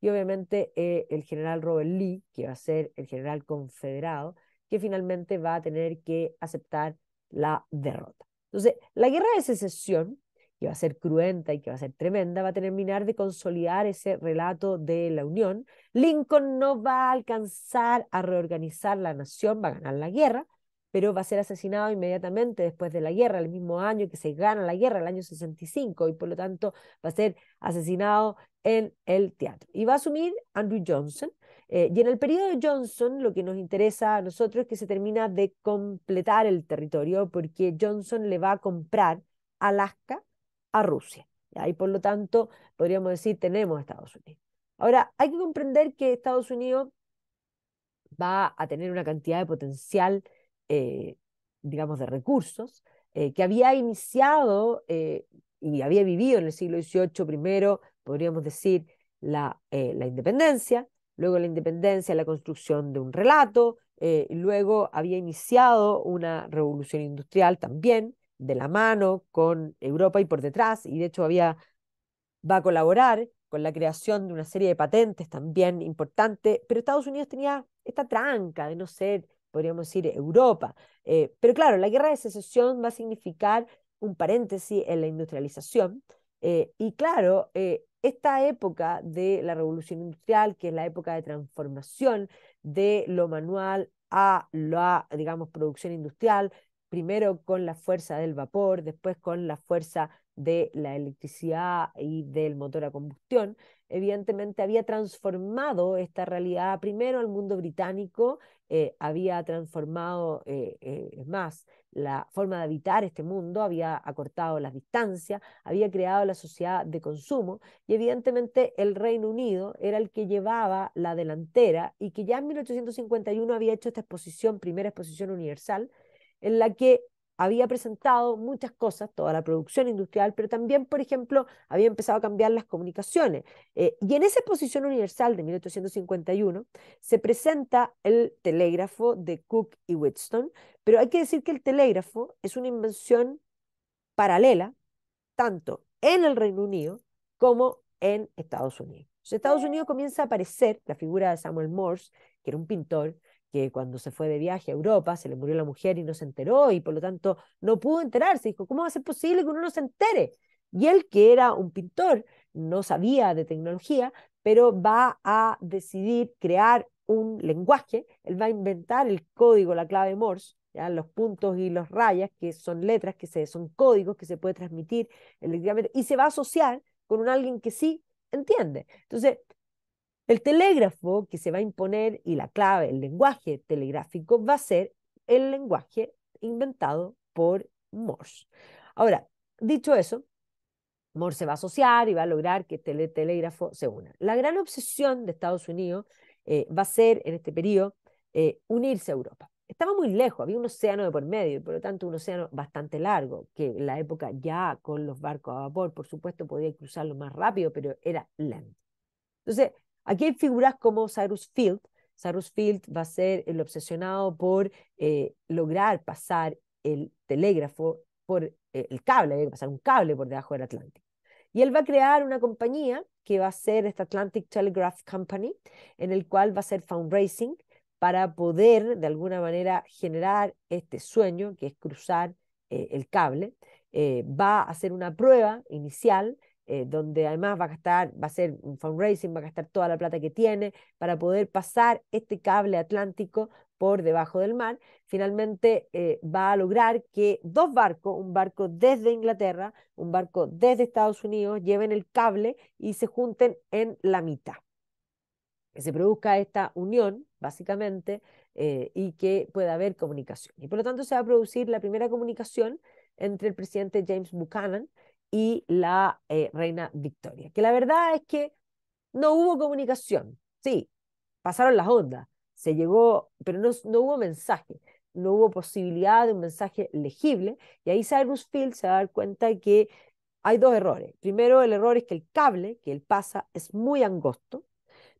[SPEAKER 1] Y obviamente eh, el general Robert Lee, que va a ser el general confederado, que finalmente va a tener que aceptar la derrota. Entonces, la guerra de secesión que va a ser cruenta y que va a ser tremenda, va a terminar de consolidar ese relato de la Unión. Lincoln no va a alcanzar a reorganizar la nación, va a ganar la guerra, pero va a ser asesinado inmediatamente después de la guerra, el mismo año que se gana la guerra, el año 65, y por lo tanto va a ser asesinado en el teatro. Y va a asumir Andrew Johnson. Eh, y en el periodo de Johnson, lo que nos interesa a nosotros es que se termina de completar el territorio, porque Johnson le va a comprar Alaska, a Rusia. y ahí por lo tanto, podríamos decir, tenemos a Estados Unidos. Ahora, hay que comprender que Estados Unidos va a tener una cantidad de potencial, eh, digamos, de recursos, eh, que había iniciado eh, y había vivido en el siglo XVIII primero, podríamos decir, la, la independencia, luego la independencia, la construcción de un relato, luego había iniciado una revolución industrial también, de la mano con Europa y por detrás, y de hecho había, va a colaborar con la creación de una serie de patentes también importante, pero Estados Unidos tenía esta tranca de no ser, podríamos decir, Europa. Eh, pero claro, la guerra de secesión va a significar un paréntesis en la industrialización, eh, y claro, eh, esta época de la revolución industrial, que es la época de transformación de lo manual a la, digamos, producción industrial, primero con la fuerza del vapor, después con la fuerza de la electricidad y del motor a combustión, evidentemente había transformado esta realidad primero al mundo británico, eh, había transformado eh, eh, más la forma de habitar este mundo, había acortado las distancias, había creado la sociedad de consumo y evidentemente el Reino Unido era el que llevaba la delantera y que ya en 1851 había hecho esta exposición, primera exposición universal, en la que había presentado muchas cosas, toda la producción industrial, pero también, por ejemplo, había empezado a cambiar las comunicaciones. Eh, y en esa exposición universal de 1851 se presenta el telégrafo de Cook y Wheatstone, pero hay que decir que el telégrafo es una invención paralela, tanto en el Reino Unido como en Estados Unidos. Estados Unidos comienza a aparecer la figura de Samuel Morse, que era un pintor, que cuando se fue de viaje a Europa se le murió la mujer y no se enteró y por lo tanto no pudo enterarse. Dijo, ¿cómo va a ser posible que uno no se entere? Y él, que era un pintor, no sabía de tecnología, pero va a decidir crear un lenguaje, él va a inventar el código, la clave Morse, ¿ya? los puntos y los rayas, que son letras, que se, son códigos que se puede transmitir eléctricamente, y se va a asociar con un alguien que sí entiende. Entonces, el telégrafo que se va a imponer y la clave, el lenguaje telegráfico, va a ser el lenguaje inventado por Morse. Ahora, dicho eso, Morse se va a asociar y va a lograr que este telégrafo se una. La gran obsesión de Estados Unidos eh, va a ser, en este periodo, eh, unirse a Europa. Estaba muy lejos, había un océano de por medio, y por lo tanto un océano bastante largo, que en la época ya con los barcos a vapor, por supuesto, podía cruzarlo más rápido, pero era lento. Entonces, Aquí hay figuras como Cyrus Field. Cyrus Field va a ser el obsesionado por eh, lograr pasar el telégrafo por eh, el cable, hay que pasar un cable por debajo del Atlántico. Y él va a crear una compañía que va a ser esta Atlantic Telegraph Company, en el cual va a hacer fundraising para poder de alguna manera generar este sueño que es cruzar eh, el cable. va a hacer una prueba inicial eh, donde además va a gastar, va a ser un fundraising, va a gastar toda la plata que tiene para poder pasar este cable atlántico por debajo del mar, finalmente eh, va a lograr que dos barcos, un barco desde Inglaterra, un barco desde Estados Unidos, lleven el cable y se junten en la mitad. Que se produzca esta unión, básicamente, eh, y que pueda haber comunicación. Y por lo tanto se va a producir la primera comunicación entre el presidente James Buchanan y la eh, reina Victoria. Que la verdad es que no hubo comunicación, sí, pasaron las ondas, se llegó, pero no, no hubo mensaje, no hubo posibilidad de un mensaje legible, y ahí Cyrus Field se va a dar cuenta que hay dos errores. Primero, el error es que el cable que él pasa es muy angosto,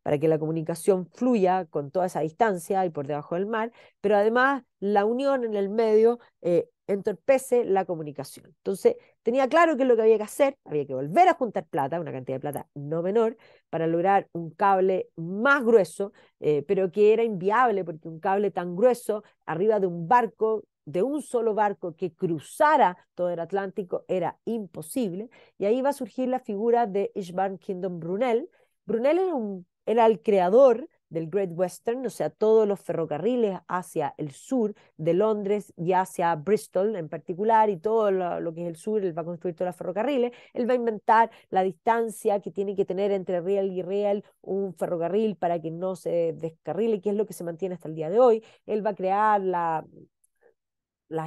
[SPEAKER 1] para que la comunicación fluya con toda esa distancia y por debajo del mar, pero además la unión en el medio eh, entorpece la comunicación. Entonces, Tenía claro que lo que había que hacer, había que volver a juntar plata, una cantidad de plata no menor, para lograr un cable más grueso, eh, pero que era inviable porque un cable tan grueso arriba de un barco de un solo barco que cruzara todo el Atlántico era imposible. Y ahí va a surgir la figura de Isambard Kingdom Brunel. Brunel era el creador del Great Western, o sea, todos los ferrocarriles hacia el sur de Londres y hacia Bristol en particular, y todo lo, que es el sur, él va a construir todos los ferrocarriles, él va a inventar la distancia que tiene que tener entre Real y Real un ferrocarril para que no se descarrile, que es lo que se mantiene hasta el día de hoy, él va a crear las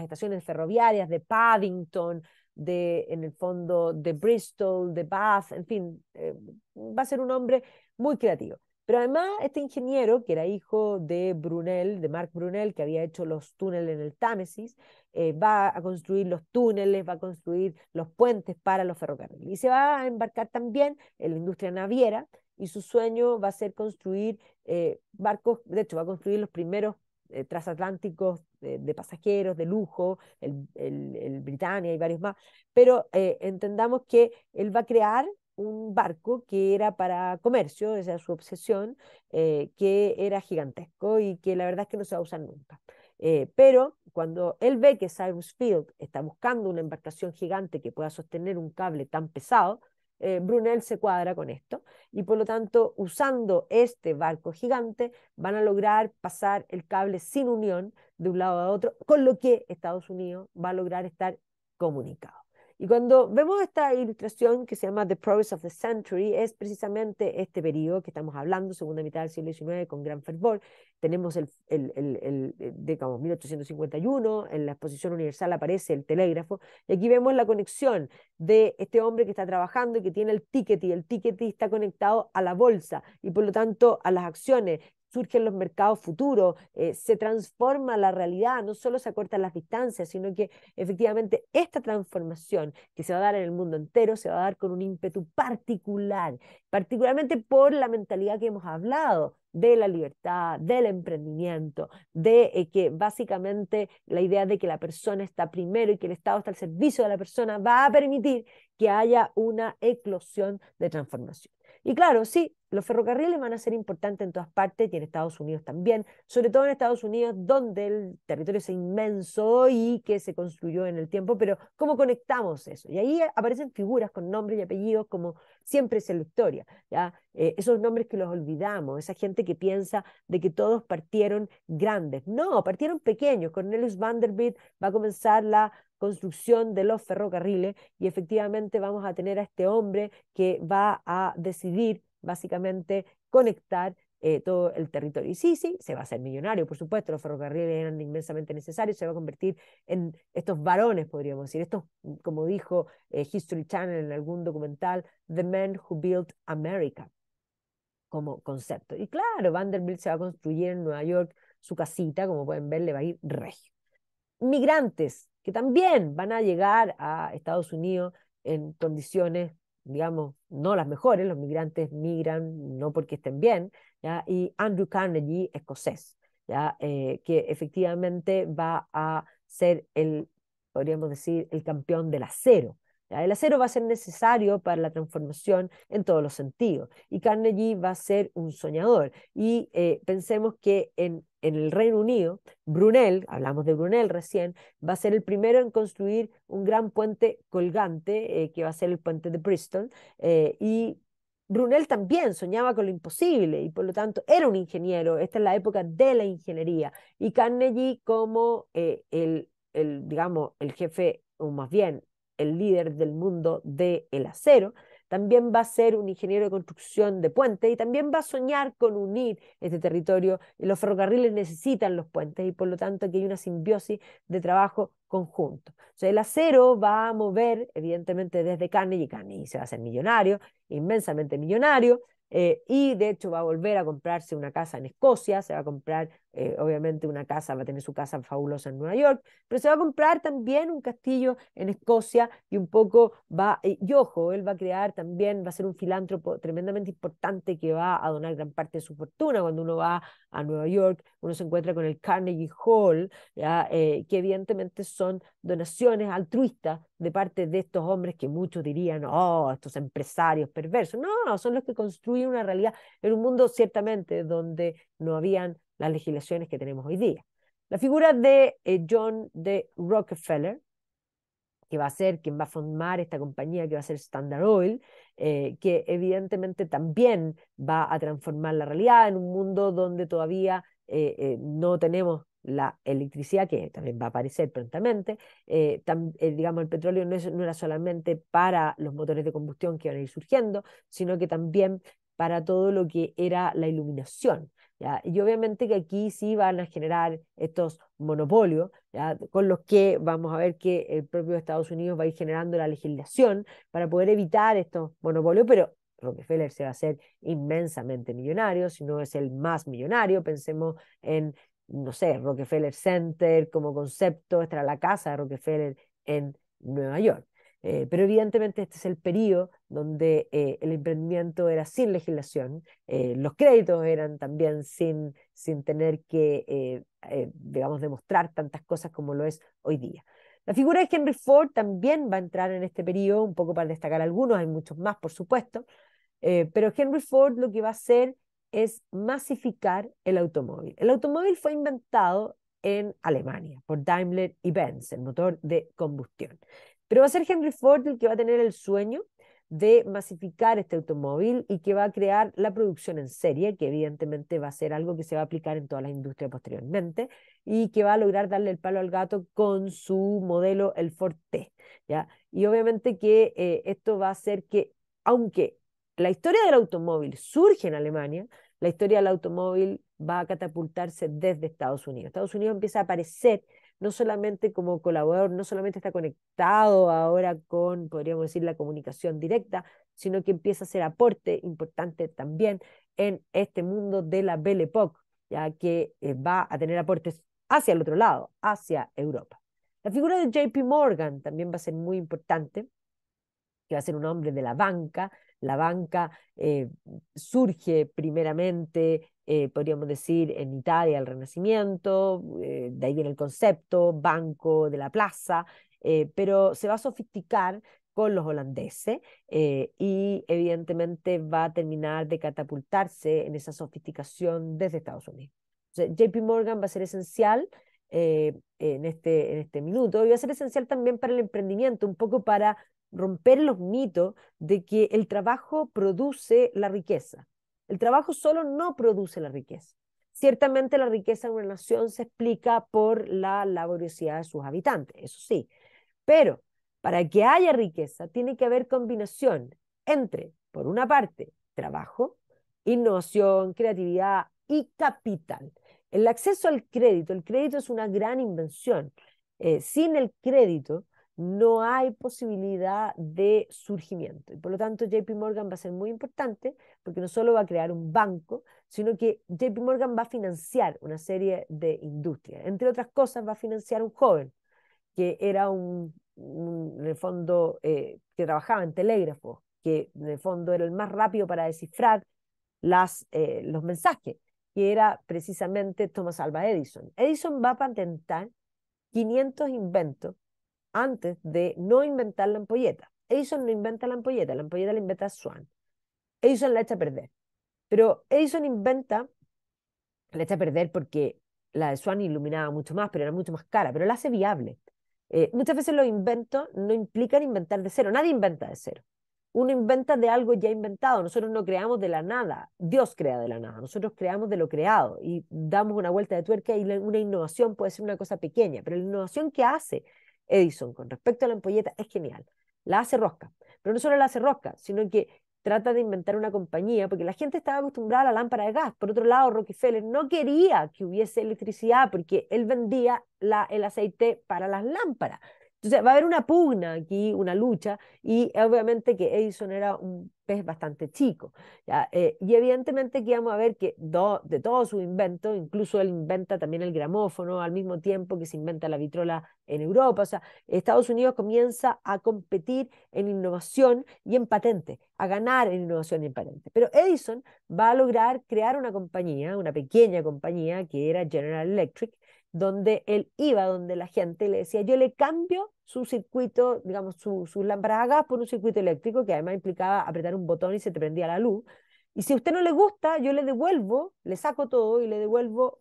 [SPEAKER 1] estaciones ferroviarias de Paddington, de, en el fondo, de Bristol, de Bath, en fin, eh, va a ser un hombre muy creativo. Pero además, este ingeniero, que era hijo de Brunel, de Marc Brunel, que había hecho los túneles en el Támesis, eh, va a construir los túneles, va a construir los puentes para los ferrocarriles. Y se va a embarcar también en la industria naviera y su sueño va a ser construir eh, barcos, de hecho, va a construir los primeros eh, transatlánticos de, pasajeros, de lujo, el, el Britannia y varios más. Pero entendamos que él va a crear un barco que era para comercio, esa es su obsesión, eh, que era gigantesco y que la verdad es que no se va a usar nunca. Eh, pero cuando él ve que Cyrus Field está buscando una embarcación gigante que pueda sostener un cable tan pesado, eh, Brunel se cuadra con esto y por lo tanto usando este barco gigante van a lograr pasar el cable sin unión de un lado a otro, con lo que Estados Unidos va a lograr estar comunicado. Y cuando vemos esta ilustración que se llama The Progress of the Century, es precisamente este periodo que estamos hablando, segunda mitad del siglo XIX, con gran fervor. Tenemos el, el, el, el 1851, eh, en la Exposición Universal aparece el telégrafo, y aquí vemos la conexión de este hombre que está trabajando y que tiene el ticket, y el ticket está conectado a la bolsa, y por lo tanto a las acciones, surgen los mercados futuros, eh, se transforma la realidad, no solo se acortan las distancias, sino que efectivamente esta transformación que se va a dar en el mundo entero se va a dar con un ímpetu particular, particularmente por la mentalidad que hemos hablado de la libertad, del emprendimiento, de eh, que básicamente la idea de que la persona está primero y que el Estado está al servicio de la persona va a permitir que haya una eclosión de transformación. Y claro, sí, los ferrocarriles van a ser importantes en todas partes y en Estados Unidos también, sobre todo en Estados Unidos, donde el territorio es inmenso y que se construyó en el tiempo, pero ¿cómo conectamos eso? Y ahí aparecen figuras con nombres y apellidos como siempre es en la historia, ¿ya? Eh, esos nombres que los olvidamos, esa gente que piensa de que todos partieron grandes. No, partieron pequeños. Cornelius Vanderbilt va a comenzar la construcción de los ferrocarriles y efectivamente vamos a tener a este hombre que va a decidir básicamente conectar eh, todo el territorio. Y sí, sí, se va a hacer millonario, por supuesto, los ferrocarriles eran inmensamente necesarios, se va a convertir en estos varones, podríamos decir, estos, mm, como dijo eh, History Channel en algún documental, The Men Who Built America, como concepto. Y claro, Vanderbilt se va a construir en Nueva York su casita, como pueden ver, le va a ir regio. Migrantes, que también van a llegar a Estados Unidos en condiciones, digamos, no las mejores, los migrantes migran no porque estén bien, ¿ya? y Andrew Carnegie, escocés, ¿ya? Eh, que efectivamente va a ser el, podríamos decir, el campeón del acero, el acero va a ser necesario para la transformación en todos los sentidos y Carnegie va a ser un soñador. Y eh, pensemos que en, el Reino Unido, Brunel, hablamos de Brunel recién, va a ser el primero en construir un gran puente colgante, eh, que va a ser el puente de Bristol, eh, y Brunel también soñaba con lo imposible y por lo tanto era un ingeniero. Esta es la época de la ingeniería. Y Carnegie como el, digamos, el jefe o más bien el líder del mundo del el acero, también va a ser un ingeniero de construcción de puentes y también va a soñar con unir este territorio. Los ferrocarriles necesitan los puentes y por lo tanto aquí hay una simbiosis de trabajo conjunto. O sea, el acero va a mover, evidentemente, desde y Carnegie se va a hacer millonario, inmensamente millonario, eh, y de hecho va a volver a comprarse una casa en Escocia, se va a comprar eh, obviamente una casa, va a tener su casa fabulosa en Nueva York, pero se va a comprar también un castillo en Escocia y un poco va, eh, y ojo, él va a crear también, va a ser un filántropo tremendamente importante que va a donar gran parte de su fortuna. Cuando uno va a Nueva York, uno se encuentra con el Carnegie Hall, eh, que evidentemente son donaciones altruistas de parte de estos hombres que muchos dirían, oh, estos empresarios perversos. No, son los que construyen una realidad en un mundo ciertamente donde no habían las legislaciones que tenemos hoy día. La figura de eh, John D. Rockefeller, que va a ser quien va a formar esta compañía, que va a ser Standard Oil, eh, que evidentemente también va a transformar la realidad en un mundo donde todavía eh, no tenemos la electricidad, que también va a aparecer prontamente, digamos, el petróleo no, no, era solamente para los motores de combustión que van a ir surgiendo, sino que también para todo lo que era la iluminación. Y obviamente que aquí sí van a generar estos monopolios, con los que vamos a ver que el propio Estados Unidos va a ir generando la legislación para poder evitar estos monopolios, pero Rockefeller se va a hacer inmensamente millonario, si no es el más millonario, pensemos en, no sé, Rockefeller Center como concepto, esta la casa de Rockefeller en Nueva York. Eh, pero evidentemente este es el periodo donde eh, el emprendimiento era sin legislación, eh, los créditos eran también sin, sin tener que, eh, digamos, demostrar tantas cosas como lo es hoy día. La figura de Henry Ford también va a entrar en este periodo, un poco para destacar algunos, hay muchos más, por supuesto, pero Henry Ford lo que va a hacer es masificar el automóvil. El automóvil fue inventado en Alemania por Daimler y Benz, el motor de combustión. Pero va a ser Henry Ford el que va a tener el sueño de masificar este automóvil y que va a crear la producción en serie, que evidentemente va a ser algo que se va a aplicar en todas las industrias posteriormente y que va a lograr darle el palo al gato con su modelo, el Ford T. ¿ya? Y obviamente que eh, esto va a hacer que, aunque la historia del automóvil surge en Alemania, la historia del automóvil va a catapultarse desde Estados Unidos. Estados Unidos empieza a aparecer no solamente como colaborador, no solamente está conectado ahora con, podríamos decir, la comunicación directa, sino que empieza a ser aporte importante también en este mundo de la Belle Époque, ya que eh, va a tener aportes hacia el otro lado, hacia Europa. La figura de JP Morgan también va a ser muy importante, que va a ser un hombre de la banca, la banca eh, surge primeramente, eh, podríamos decir, en Italia, el Renacimiento, eh, de ahí viene el concepto, banco de la plaza, pero se va a sofisticar con los holandeses y evidentemente va a terminar de catapultarse en esa sofisticación desde Estados Unidos. JP Morgan va a ser esencial en, este, en este minuto y va a ser esencial también para el emprendimiento, un poco para romper los mitos de que el trabajo produce la riqueza. El trabajo solo no produce la riqueza. Ciertamente la riqueza de una nación se explica por la laboriosidad de sus habitantes, eso sí, pero para que haya riqueza tiene que haber combinación entre, por una parte, trabajo, innovación, creatividad y capital. El acceso al crédito, el crédito es una gran invención. Eh, sin el crédito, no hay posibilidad de surgimiento. Y por lo tanto, JP Morgan va a ser muy importante porque no solo va a crear un banco, sino que JP Morgan va a financiar una serie de industrias. Entre otras cosas, va a financiar un joven que era un, el fondo, eh, que trabajaba en telégrafo, que en el fondo era el más rápido para descifrar las, eh, los mensajes, que era precisamente Thomas Alva Edison. Edison va a patentar 500 inventos antes de no inventar la ampolleta. Edison no inventa la ampolleta, la ampolleta la inventa Swan. Edison la echa a perder. Pero Edison inventa, la echa a perder porque la de Swan iluminaba mucho más, pero era mucho más cara, pero la hace viable. Eh, muchas veces los inventos no implican inventar de cero, nadie inventa de cero. Uno inventa de algo ya inventado, nosotros no creamos de la nada, Dios crea de la nada, nosotros creamos de lo creado y damos una vuelta de tuerca y una innovación puede ser una cosa pequeña, pero la innovación que hace Edison con respecto a la ampolleta es genial. La hace rosca, pero no solo la hace rosca, sino que trata de inventar una compañía, porque la gente estaba acostumbrada a la lámpara de gas. Por otro lado, Rockefeller no quería que hubiese electricidad porque él vendía el aceite para las lámparas. Entonces va a haber una pugna aquí, una lucha, y obviamente que Edison era un pez bastante chico. Eh, y evidentemente que vamos a ver que de todos sus inventos, incluso él inventa también el gramófono al mismo tiempo que se inventa la vitrola en Europa. O sea, Estados Unidos comienza a competir en innovación y en patente, a ganar en innovación y en patente. Pero Edison va a lograr crear una compañía, una pequeña compañía que era General Electric, donde él iba, donde la gente le decía, yo le cambio su circuito, digamos, su, sus lámparas a gas por un circuito eléctrico, que además implicaba apretar un botón y se te prendía la luz. Y si a usted no le gusta, yo le devuelvo, le saco todo y le devuelvo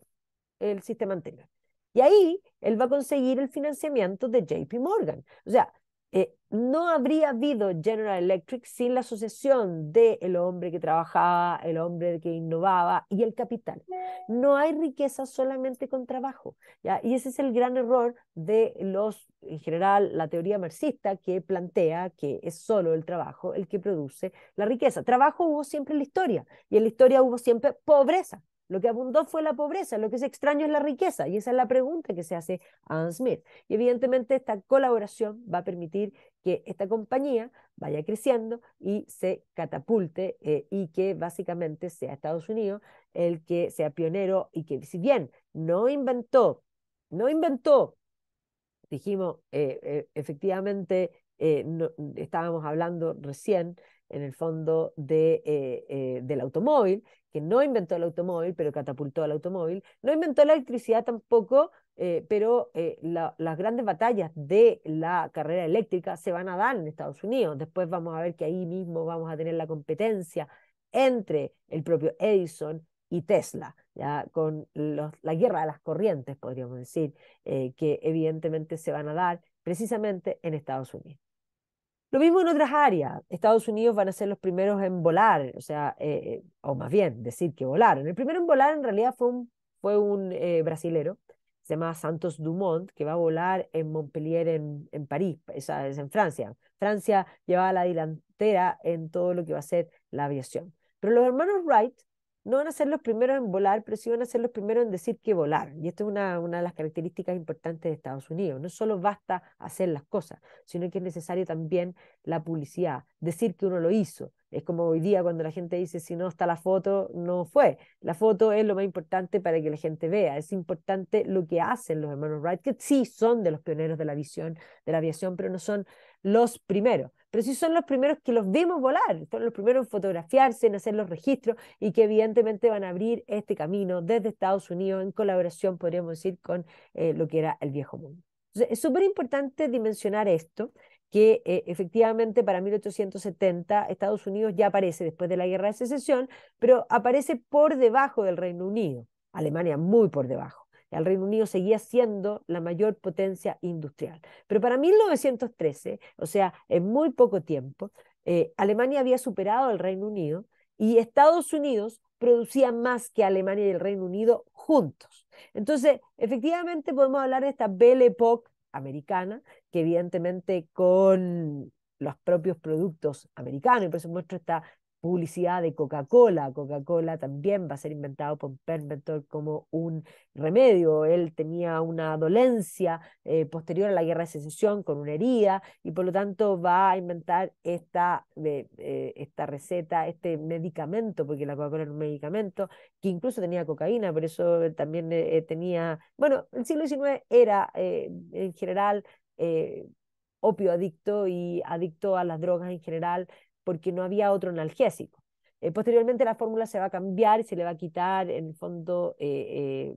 [SPEAKER 1] el sistema anterior. Y ahí él va a conseguir el financiamiento de JP Morgan. O sea, eh, no habría habido General Electric sin la asociación de el hombre que trabajaba, el hombre que innovaba y el capital. No hay riqueza solamente con trabajo. Y ese es el gran error de los, en general, la teoría marxista que plantea que es solo el trabajo el que produce la riqueza. Trabajo hubo siempre en la historia y en la historia hubo siempre pobreza. Lo que abundó fue la pobreza, lo que es extraño es la riqueza, y esa es la pregunta que se hace a Anne Smith. Y evidentemente esta colaboración va a permitir que esta compañía vaya creciendo y se catapulte eh, y que básicamente sea Estados Unidos el que sea pionero y que si bien no inventó, no inventó, dijimos eh, eh, efectivamente, estábamos hablando recién en el fondo eh, eh, del automóvil, que no inventó el automóvil, pero catapultó el automóvil, no inventó la electricidad tampoco, eh, pero las grandes batallas de la carrera eléctrica se van a dar en Estados Unidos. Después vamos a ver que ahí mismo vamos a tener la competencia entre el propio Edison y Tesla, ya con la guerra de las corrientes, podríamos decir, que evidentemente se van a dar precisamente en Estados Unidos. Lo mismo en otras áreas. Estados Unidos van a ser los primeros en volar, o sea, eh, eh, o más bien decir que volaron. El primero en volar en realidad fue un, fue un eh, brasilero, se llama Santos Dumont, que va a volar en Montpellier, en, París, es en Francia. Francia llevaba la delantera en todo lo que va a ser la aviación. Pero los hermanos Wright no van a ser los primeros en volar, pero sí van a ser los primeros en decir que volar. Y esto es una, de las características importantes de Estados Unidos. No solo basta hacer las cosas, sino que es necesario también la publicidad, decir que uno lo hizo. Es como hoy día cuando la gente dice, si no está la foto, no fue. La foto es lo más importante para que la gente vea. Es importante lo que hacen los hermanos Wright, que sí son de los pioneros de la, visión, de la aviación, pero no son los primeros pero sí son los primeros que los vimos volar, son los primeros en fotografiarse, en hacer los registros y que evidentemente van a abrir este camino desde Estados Unidos en colaboración, podríamos decir, con eh, lo que era el viejo mundo. es súper importante dimensionar esto, que eh, efectivamente para 1870 Estados Unidos ya aparece después de la guerra de secesión, pero aparece por debajo del Reino Unido, Alemania muy por debajo. El Reino Unido seguía siendo la mayor potencia industrial. Pero para 1913, o sea, en muy poco tiempo, eh, Alemania había superado al Reino Unido y Estados Unidos producía más que Alemania y el Reino Unido juntos. Entonces, efectivamente podemos hablar de esta Belle Époque americana, que evidentemente con los propios productos americanos, y por eso muestro esta publicidad de Coca-Cola. Coca-Cola también va a ser inventado por Pemberton como un remedio. Él tenía una dolencia eh, posterior a la guerra de secesión con una herida y por lo tanto va a inventar esta, eh, eh, esta receta, este medicamento, porque la Coca-Cola era un medicamento que incluso tenía cocaína, por eso también tenía, bueno, el siglo XIX era en general opio adicto y adicto a las drogas en general, porque no había otro analgésico. Eh, posteriormente la fórmula se va a cambiar y se le va a quitar en el fondo eh, eh,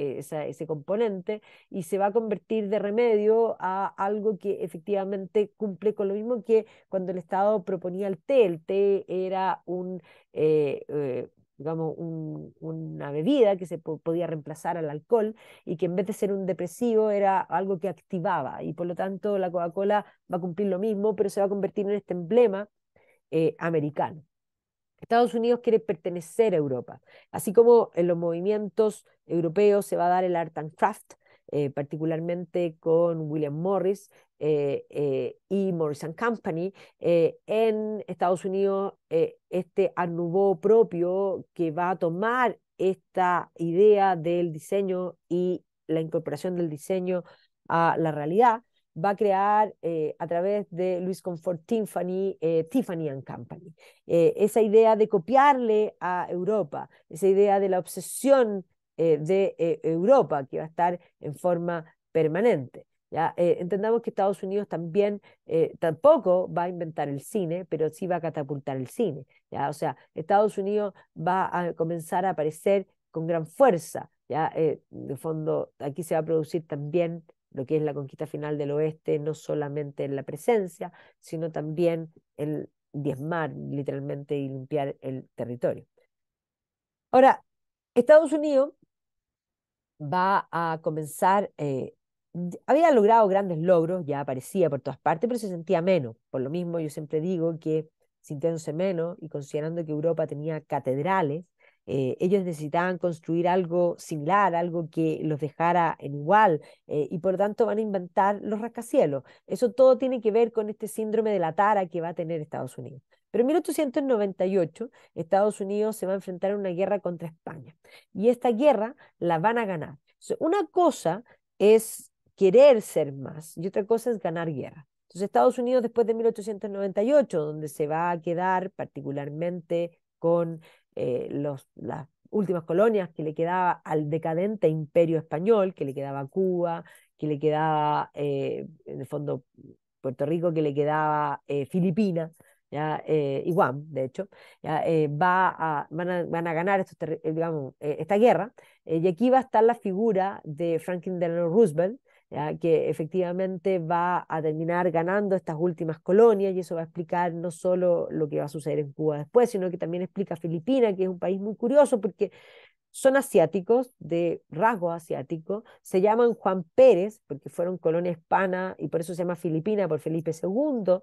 [SPEAKER 1] ese componente y se va a convertir de remedio a algo que efectivamente cumple con lo mismo que cuando el Estado proponía el té. El té era un, digamos, una bebida que se podía reemplazar al alcohol y que en vez de ser un depresivo era algo que activaba y por lo tanto la Coca-Cola va a cumplir lo mismo, pero se va a convertir en este emblema eh, americano. Estados Unidos quiere pertenecer a Europa, así como en los movimientos europeos se va a dar el art and craft, eh, particularmente con William Morris eh, y Morris and Company. en Estados Unidos, este Art propio que va a tomar esta idea del diseño y la incorporación del diseño a la realidad va a crear eh, a través de Luis Comfort Tiffany, eh, Tiffany and Company. Eh, esa idea de copiarle a Europa, esa idea de la obsesión de Europa que va a estar en forma permanente. ¿ya? entendamos que Estados Unidos también tampoco va a inventar el cine, pero sí va a catapultar el cine. ¿ya? O sea, Estados Unidos va a comenzar a aparecer con gran fuerza. ¿ya? fondo, aquí se va a producir también lo que es la conquista final del oeste, no solamente en la presencia, sino también en diezmar literalmente y limpiar el territorio. Ahora, Estados Unidos va a comenzar, eh, había logrado grandes logros, ya aparecía por todas partes, pero se sentía menos. Por lo mismo yo siempre digo que sintiéndose menos y considerando que Europa tenía catedrales, eh, ellos necesitaban construir algo similar, algo que los dejara en igual, eh, y por lo tanto van a inventar los rascacielos. Eso todo tiene que ver con este síndrome de la tara que va a tener Estados Unidos. Pero en 1898 Estados Unidos se va a enfrentar a una guerra contra España y esta guerra la van a ganar. Una cosa es querer ser más y otra cosa es ganar guerra. Entonces Estados Unidos después de 1898, donde se va a quedar particularmente con eh, los, las últimas colonias que le quedaba al decadente imperio español, que le quedaba Cuba, que le quedaba, eh, en el fondo, Puerto Rico, que le quedaba eh, Filipinas. ¿ya? Guam, de hecho, ¿ya? va a, van, a, ganar estos digamos, esta guerra, y aquí va a estar la figura de Franklin Delano Roosevelt, que efectivamente va a terminar ganando estas últimas colonias y eso va a explicar no solo lo que va a suceder en Cuba después, sino que también explica Filipinas, que es un país muy curioso porque son asiáticos, de rasgo asiático, se llaman Juan Pérez, porque fueron colonia hispana y por eso se llama Filipina, por Felipe II,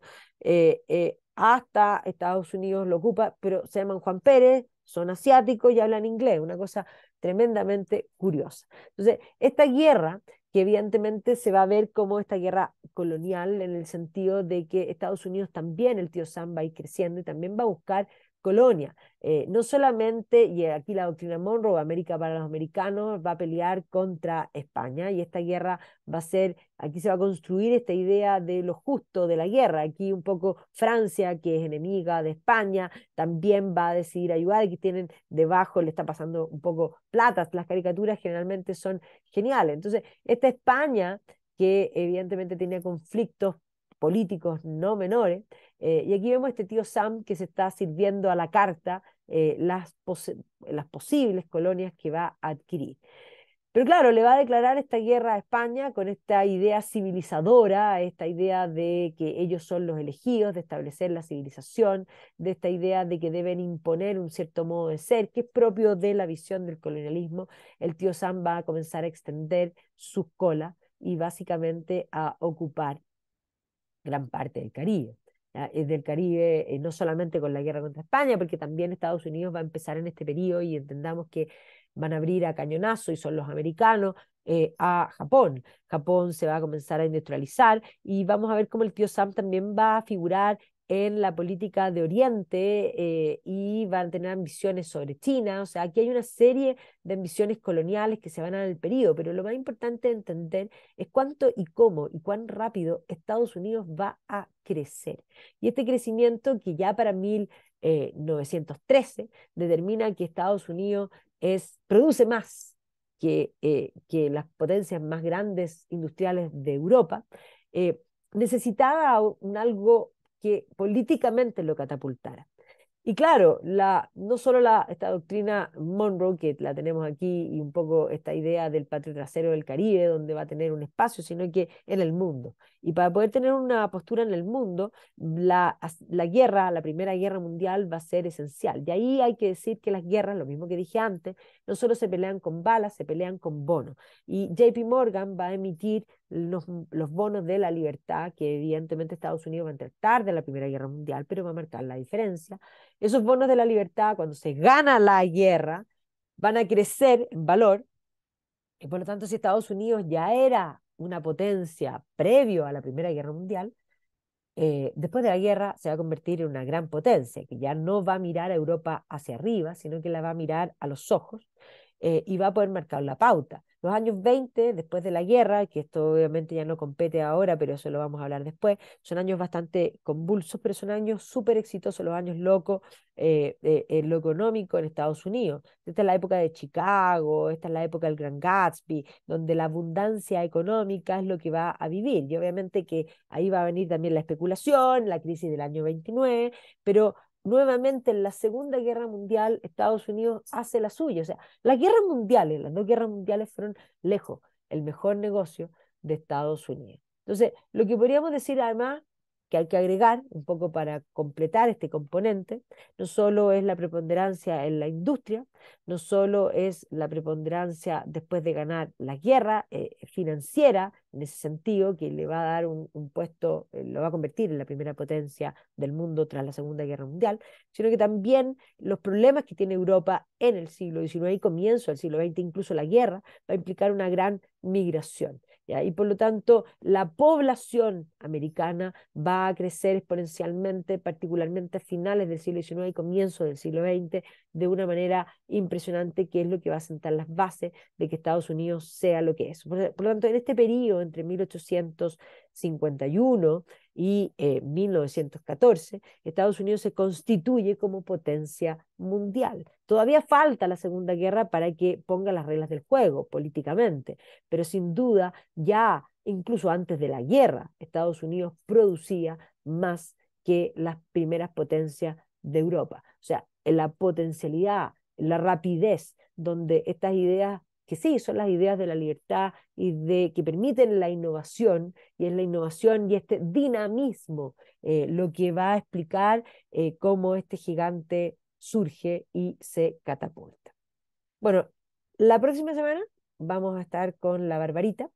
[SPEAKER 1] eh, eh, hasta Estados Unidos lo ocupa, pero se llaman Juan Pérez, son asiáticos y hablan inglés, una cosa tremendamente curiosa. Entonces, esta guerra que evidentemente se va a ver como esta guerra colonial en el sentido de que Estados Unidos también, el tío Sam va a ir creciendo y también va a buscar colonia. Eh, no solamente, y aquí la doctrina Monroe, América para los americanos, va a pelear contra España y esta guerra va a ser, aquí se va a construir esta idea de lo justo de la guerra. Aquí un poco Francia, que es enemiga de España, también va a decidir ayudar, que tienen debajo, le está pasando un poco platas, las caricaturas generalmente son geniales. Entonces, esta España que evidentemente tenía conflictos políticos no menores. Eh, y aquí vemos a este tío Sam que se está sirviendo a la carta eh, las, las posibles colonias que va a adquirir. Pero claro, le va a declarar esta guerra a España con esta idea civilizadora, esta idea de que ellos son los elegidos, de establecer la civilización, de esta idea de que deben imponer un cierto modo de ser, que es propio de la visión del colonialismo. El tío Sam va a comenzar a extender su cola y básicamente a ocupar gran parte del Caribe. Es del Caribe, eh, no solamente con la guerra contra España, porque también Estados Unidos va a empezar en este periodo y entendamos que van a abrir a cañonazo y son los americanos eh, a Japón. Japón se va a comenzar a industrializar y vamos a ver cómo el tío Sam también va a figurar en la política de Oriente eh, y van a tener ambiciones sobre China. O sea, aquí hay una serie de ambiciones coloniales que se van a dar el periodo, pero lo más importante de entender es cuánto y cómo y cuán rápido Estados Unidos va a crecer. Y este crecimiento que ya para 1913 eh, determina que Estados Unidos es, produce más que, eh, que las potencias más grandes industriales de Europa, necesitaba un algo que políticamente lo catapultara. Y claro, la, no solo la, esta doctrina Monroe, que la tenemos aquí, y un poco esta idea del patio trasero del Caribe, donde va a tener un espacio, sino que en el mundo. Y para poder tener una postura en el mundo, la, la guerra, la Primera Guerra Mundial va a ser esencial. De ahí hay que decir que las guerras, lo mismo que dije antes, no solo se pelean con balas, se pelean con bonos. Y JP Morgan va a emitir los, los, bonos de la libertad, que evidentemente Estados Unidos va a entrar tarde en la Primera Guerra Mundial, pero va a marcar la diferencia. Esos bonos de la libertad, cuando se gana la guerra, van a crecer en valor. Y por lo tanto, si Estados Unidos ya era una potencia previo a la Primera Guerra Mundial, eh, después de la guerra se va a convertir en una gran potencia, que ya no va a mirar a Europa hacia arriba, sino que la va a mirar a los ojos eh, y va a poder marcar la pauta. Los años 20, después de la guerra, que esto obviamente ya no compete ahora, pero eso lo vamos a hablar después, son años bastante convulsos, pero son años súper exitosos, los años locos en eh, eh, eh, lo económico en Estados Unidos. Esta es la época de Chicago, esta es la época del Gran Gatsby, donde la abundancia económica es lo que va a vivir. Y obviamente que ahí va a venir también la especulación, la crisis del año 29, pero nuevamente en la Segunda Guerra Mundial Estados Unidos hace la suya. O sea, las guerras mundiales, las dos guerras mundiales fueron lejos el mejor negocio de Estados Unidos. Entonces, lo que podríamos decir además que hay que agregar un poco para completar este componente, no solo es la preponderancia en la industria, no solo es la preponderancia después de ganar la guerra eh, financiera, en ese sentido, que le va a dar un, puesto, eh, lo va a convertir en la primera potencia del mundo tras la Segunda Guerra Mundial, sino que también los problemas que tiene Europa en el siglo XIX y comienzo del siglo XX, incluso la guerra, va a implicar una gran migración. Y por lo tanto, la población americana va a crecer exponencialmente, particularmente a finales del siglo XIX y comienzos del siglo XX, de una manera impresionante, que es lo que va a sentar las bases de que Estados Unidos sea lo que es. Por, por lo tanto, en este periodo entre 1851 y eh, 1914, Estados Unidos se constituye como potencia mundial. Todavía falta la Segunda Guerra para que ponga las reglas del juego políticamente, pero sin duda ya incluso antes de la guerra Estados Unidos producía más que las primeras potencias de Europa. O sea, la potencialidad, la rapidez donde estas ideas que sí, son las ideas de la libertad y de que permiten la innovación, y es la innovación y este dinamismo eh, lo que va a explicar eh, cómo este gigante surge y se catapulta. Bueno, la próxima semana vamos a estar con la Barbarita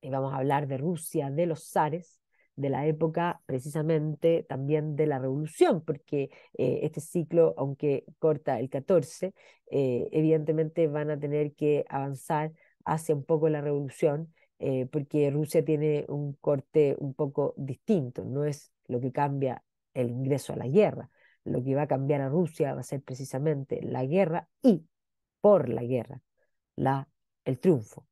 [SPEAKER 1] y vamos a hablar de Rusia, de los zares, de la época precisamente también de la revolución, porque eh, este ciclo, aunque corta el 14, eh, evidentemente van a tener que avanzar hacia un poco la revolución, eh, porque Rusia tiene un corte un poco distinto, no es lo que cambia el ingreso a la guerra, lo que va a cambiar a Rusia va a ser precisamente la guerra y por la guerra, la, el triunfo.